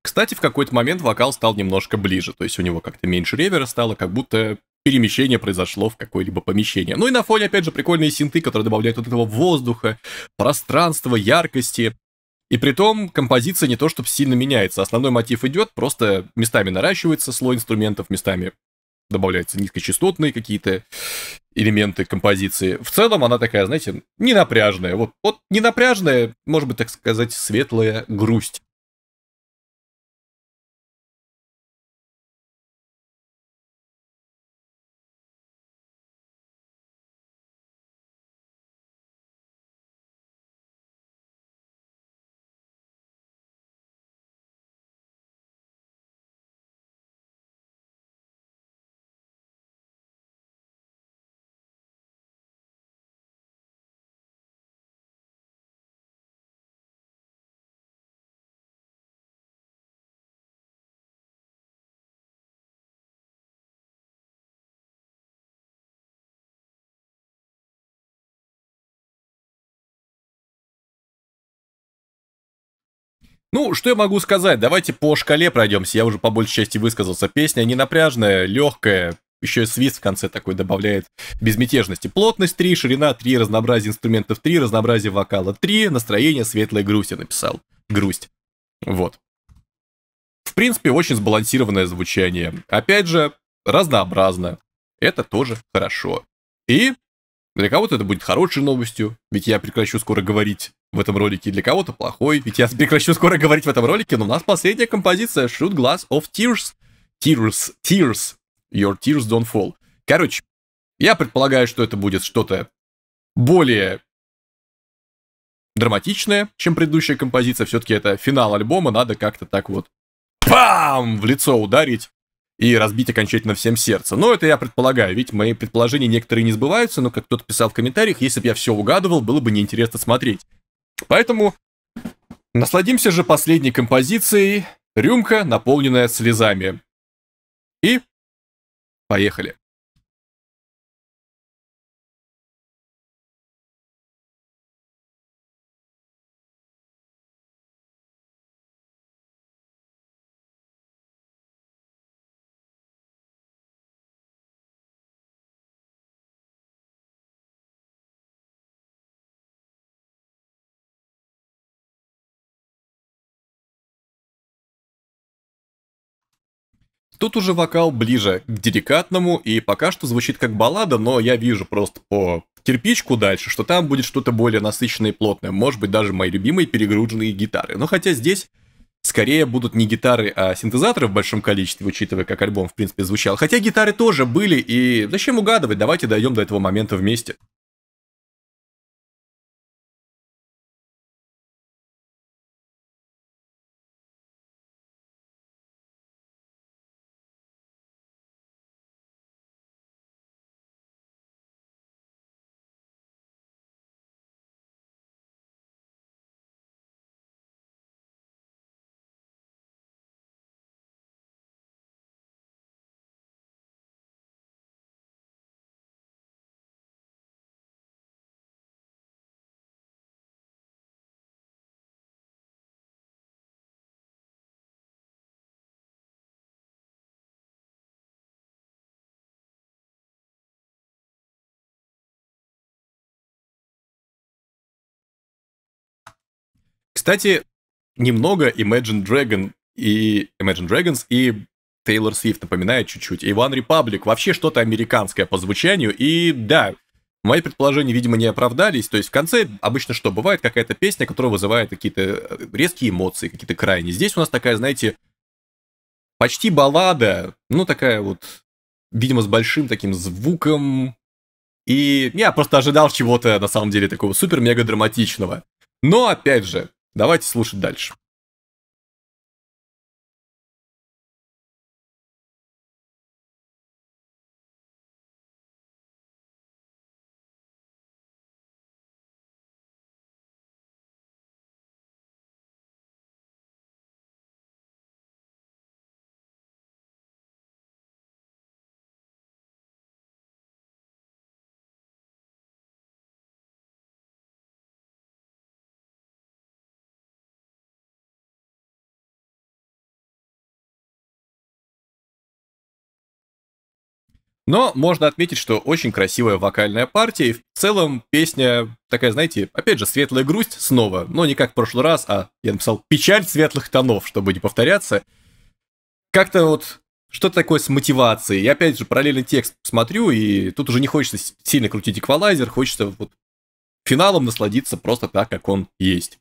Кстати, в какой-то момент вокал стал немножко ближе, то есть у него как-то меньше ревера стало, как будто перемещение произошло в какое-либо помещение. Ну и на фоне, опять же, прикольные синты, которые добавляют вот этого воздуха, пространства, яркости. И при том композиция не то чтобы сильно меняется. Основной мотив идет, просто местами наращивается слой инструментов, местами добавляются низкочастотные какие-то элементы композиции. В целом она такая, знаете, ненапряжная. Вот, вот ненапряжная, может быть, так сказать, светлая грусть. Ну, что я могу сказать? Давайте по шкале пройдемся. Я уже по большей части высказался. Песня не напряжная, легкая, еще свист в конце такой добавляет безмятежности. Плотность 3, ширина 3, разнообразие инструментов 3, разнообразие вокала 3, настроение светлая грусть я написал. Грусть. Вот. В принципе, очень сбалансированное звучание. Опять же, разнообразно. Это тоже хорошо. И для кого-то это будет хорошей новостью, ведь я прекращу скоро говорить в этом ролике, для кого-то плохой. Ведь я прекращу скоро говорить в этом ролике, но у нас последняя композиция Shoot Glass of Tears. Tears, Tears, Your Tears Don't Fall. Короче, я предполагаю, что это будет что-то более драматичное, чем предыдущая композиция. Все-таки это финал альбома, надо как-то так вот пам в лицо ударить и разбить окончательно всем сердце. Но это я предполагаю, ведь мои предположения некоторые не сбываются, но как кто-то писал в комментариях, если бы я все угадывал, было бы неинтересно смотреть. Поэтому насладимся же последней композицией «Рюмка, наполненная слезами». И поехали. Тут уже вокал ближе к деликатному, и пока что звучит как баллада, но я вижу просто по кирпичку дальше, что там будет что-то более насыщенное и плотное. Может быть, даже мои любимые перегруженные гитары. Но хотя здесь скорее будут не гитары, а синтезаторы в большом количестве, учитывая, как альбом, в принципе, звучал. Хотя гитары тоже были, и зачем угадывать, давайте дойдем до этого момента вместе. Кстати, немного Imagine Dragon и Imagine Dragons и Тейлор Свифт напоминает чуть-чуть. И One Republic вообще что-то американское по звучанию. И да, мои предположения, видимо, не оправдались. То есть в конце обычно что? Бывает какая-то песня, которая вызывает какие-то э, резкие эмоции, какие-то крайние. Здесь у нас такая, знаете, почти баллада. Ну, такая вот, видимо, с большим таким звуком. И я просто ожидал чего-то, на самом деле, такого супер-мега-драматичного. Но, опять же, Давайте слушать дальше. Но можно отметить, что очень красивая вокальная партия, и в целом песня такая, знаете, опять же, светлая грусть снова, но не как в прошлый раз, а я написал печаль светлых тонов, чтобы не повторяться. Как-то вот что то такое с мотивацией? Я опять же параллельный текст смотрю, и тут уже не хочется сильно крутить эквалайзер, хочется вот финалом насладиться просто так, как он есть.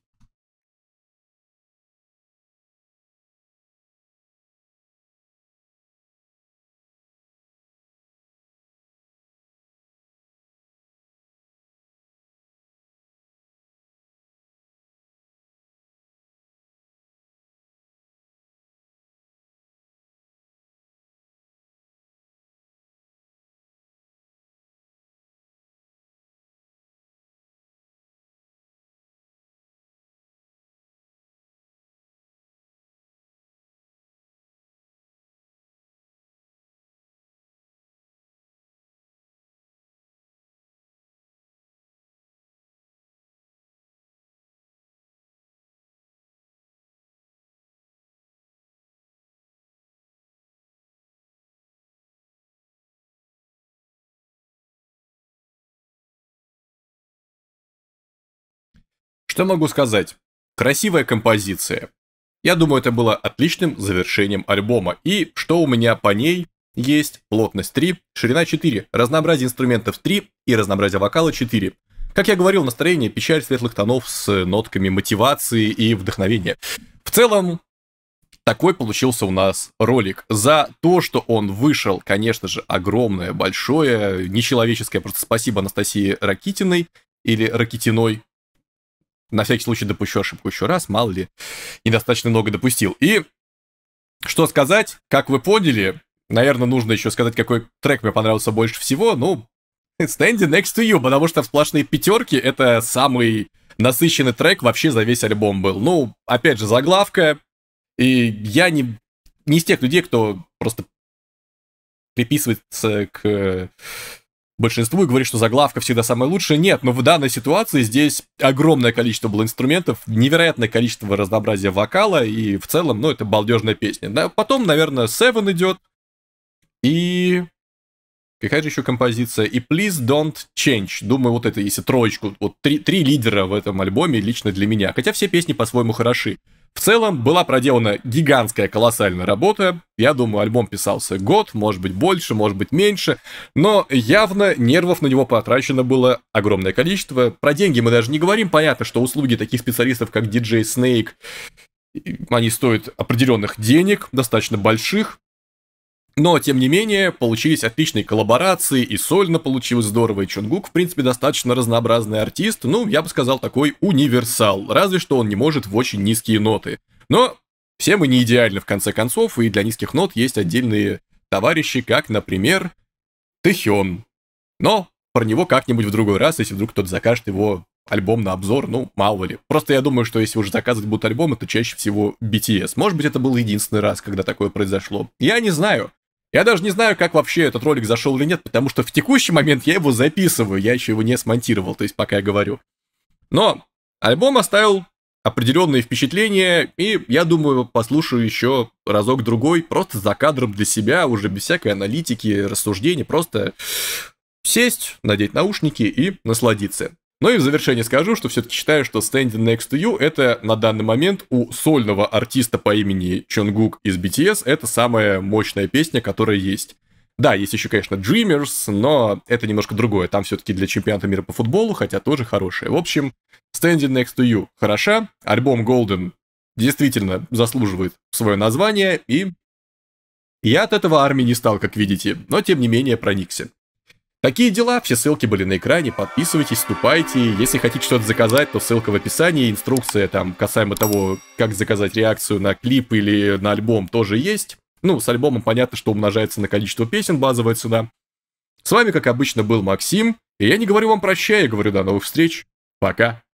Что могу сказать? Красивая композиция. Я думаю, это было отличным завершением альбома. И что у меня по ней есть? Плотность 3, ширина 4, разнообразие инструментов 3 и разнообразие вокала 4. Как я говорил, настроение печаль светлых тонов с нотками мотивации и вдохновения. В целом, такой получился у нас ролик. За то, что он вышел, конечно же, огромное, большое, нечеловеческое просто спасибо Анастасии Ракитиной или Ракитиной, на всякий случай допущу ошибку еще раз, мало ли, недостаточно много допустил. И что сказать, как вы поняли, наверное, нужно еще сказать, какой трек мне понравился больше всего, ну, Standing Next to You, потому что в сплошные пятерки это самый насыщенный трек вообще за весь альбом был. Ну, опять же, заглавка, и я не, не из тех людей, кто просто приписывается к большинству и говорит, что заглавка всегда самая лучшая. Нет, но в данной ситуации здесь огромное количество было инструментов, невероятное количество разнообразия вокала, и в целом, ну, это балдежная песня. Да, потом, наверное, Seven идет, и... Какая же еще композиция? И Please Don't Change. Думаю, вот это, если троечку, вот три, три лидера в этом альбоме лично для меня. Хотя все песни по-своему хороши. В целом была проделана гигантская колоссальная работа. Я думаю, альбом писался год, может быть больше, может быть меньше, но явно нервов на него потрачено было огромное количество. Про деньги мы даже не говорим. Понятно, что услуги таких специалистов, как DJ Snake, они стоят определенных денег, достаточно больших, но, тем не менее, получились отличные коллаборации, и сольно получилось здорово, и Чунгук, в принципе, достаточно разнообразный артист, ну, я бы сказал, такой универсал, разве что он не может в очень низкие ноты. Но все мы не идеальны, в конце концов, и для низких нот есть отдельные товарищи, как, например, Тэхён. Но про него как-нибудь в другой раз, если вдруг кто-то закажет его альбом на обзор, ну, мало ли. Просто я думаю, что если уже заказывать будут альбом, это чаще всего BTS. Может быть, это был единственный раз, когда такое произошло. Я не знаю. Я даже не знаю, как вообще этот ролик зашел или нет, потому что в текущий момент я его записываю, я еще его не смонтировал, то есть пока я говорю. Но альбом оставил определенные впечатления, и я думаю, послушаю еще разок-другой, просто за кадром для себя, уже без всякой аналитики, рассуждений, просто сесть, надеть наушники и насладиться. Ну и в завершение скажу, что все-таки считаю, что Standing Next to You это на данный момент у сольного артиста по имени Чонгук из BTS это самая мощная песня, которая есть. Да, есть еще, конечно, Dreamers, но это немножко другое. Там все-таки для чемпионата мира по футболу, хотя тоже хорошая. В общем, Standing Next to You хороша, альбом Golden действительно заслуживает свое название, и я от этого армии не стал, как видите, но тем не менее проникся. Такие дела, все ссылки были на экране, подписывайтесь, вступайте. Если хотите что-то заказать, то ссылка в описании, инструкция там касаемо того, как заказать реакцию на клип или на альбом тоже есть. Ну, с альбомом понятно, что умножается на количество песен базовая цена. С вами, как обычно, был Максим, и я не говорю вам прощай, я говорю до новых встреч. Пока.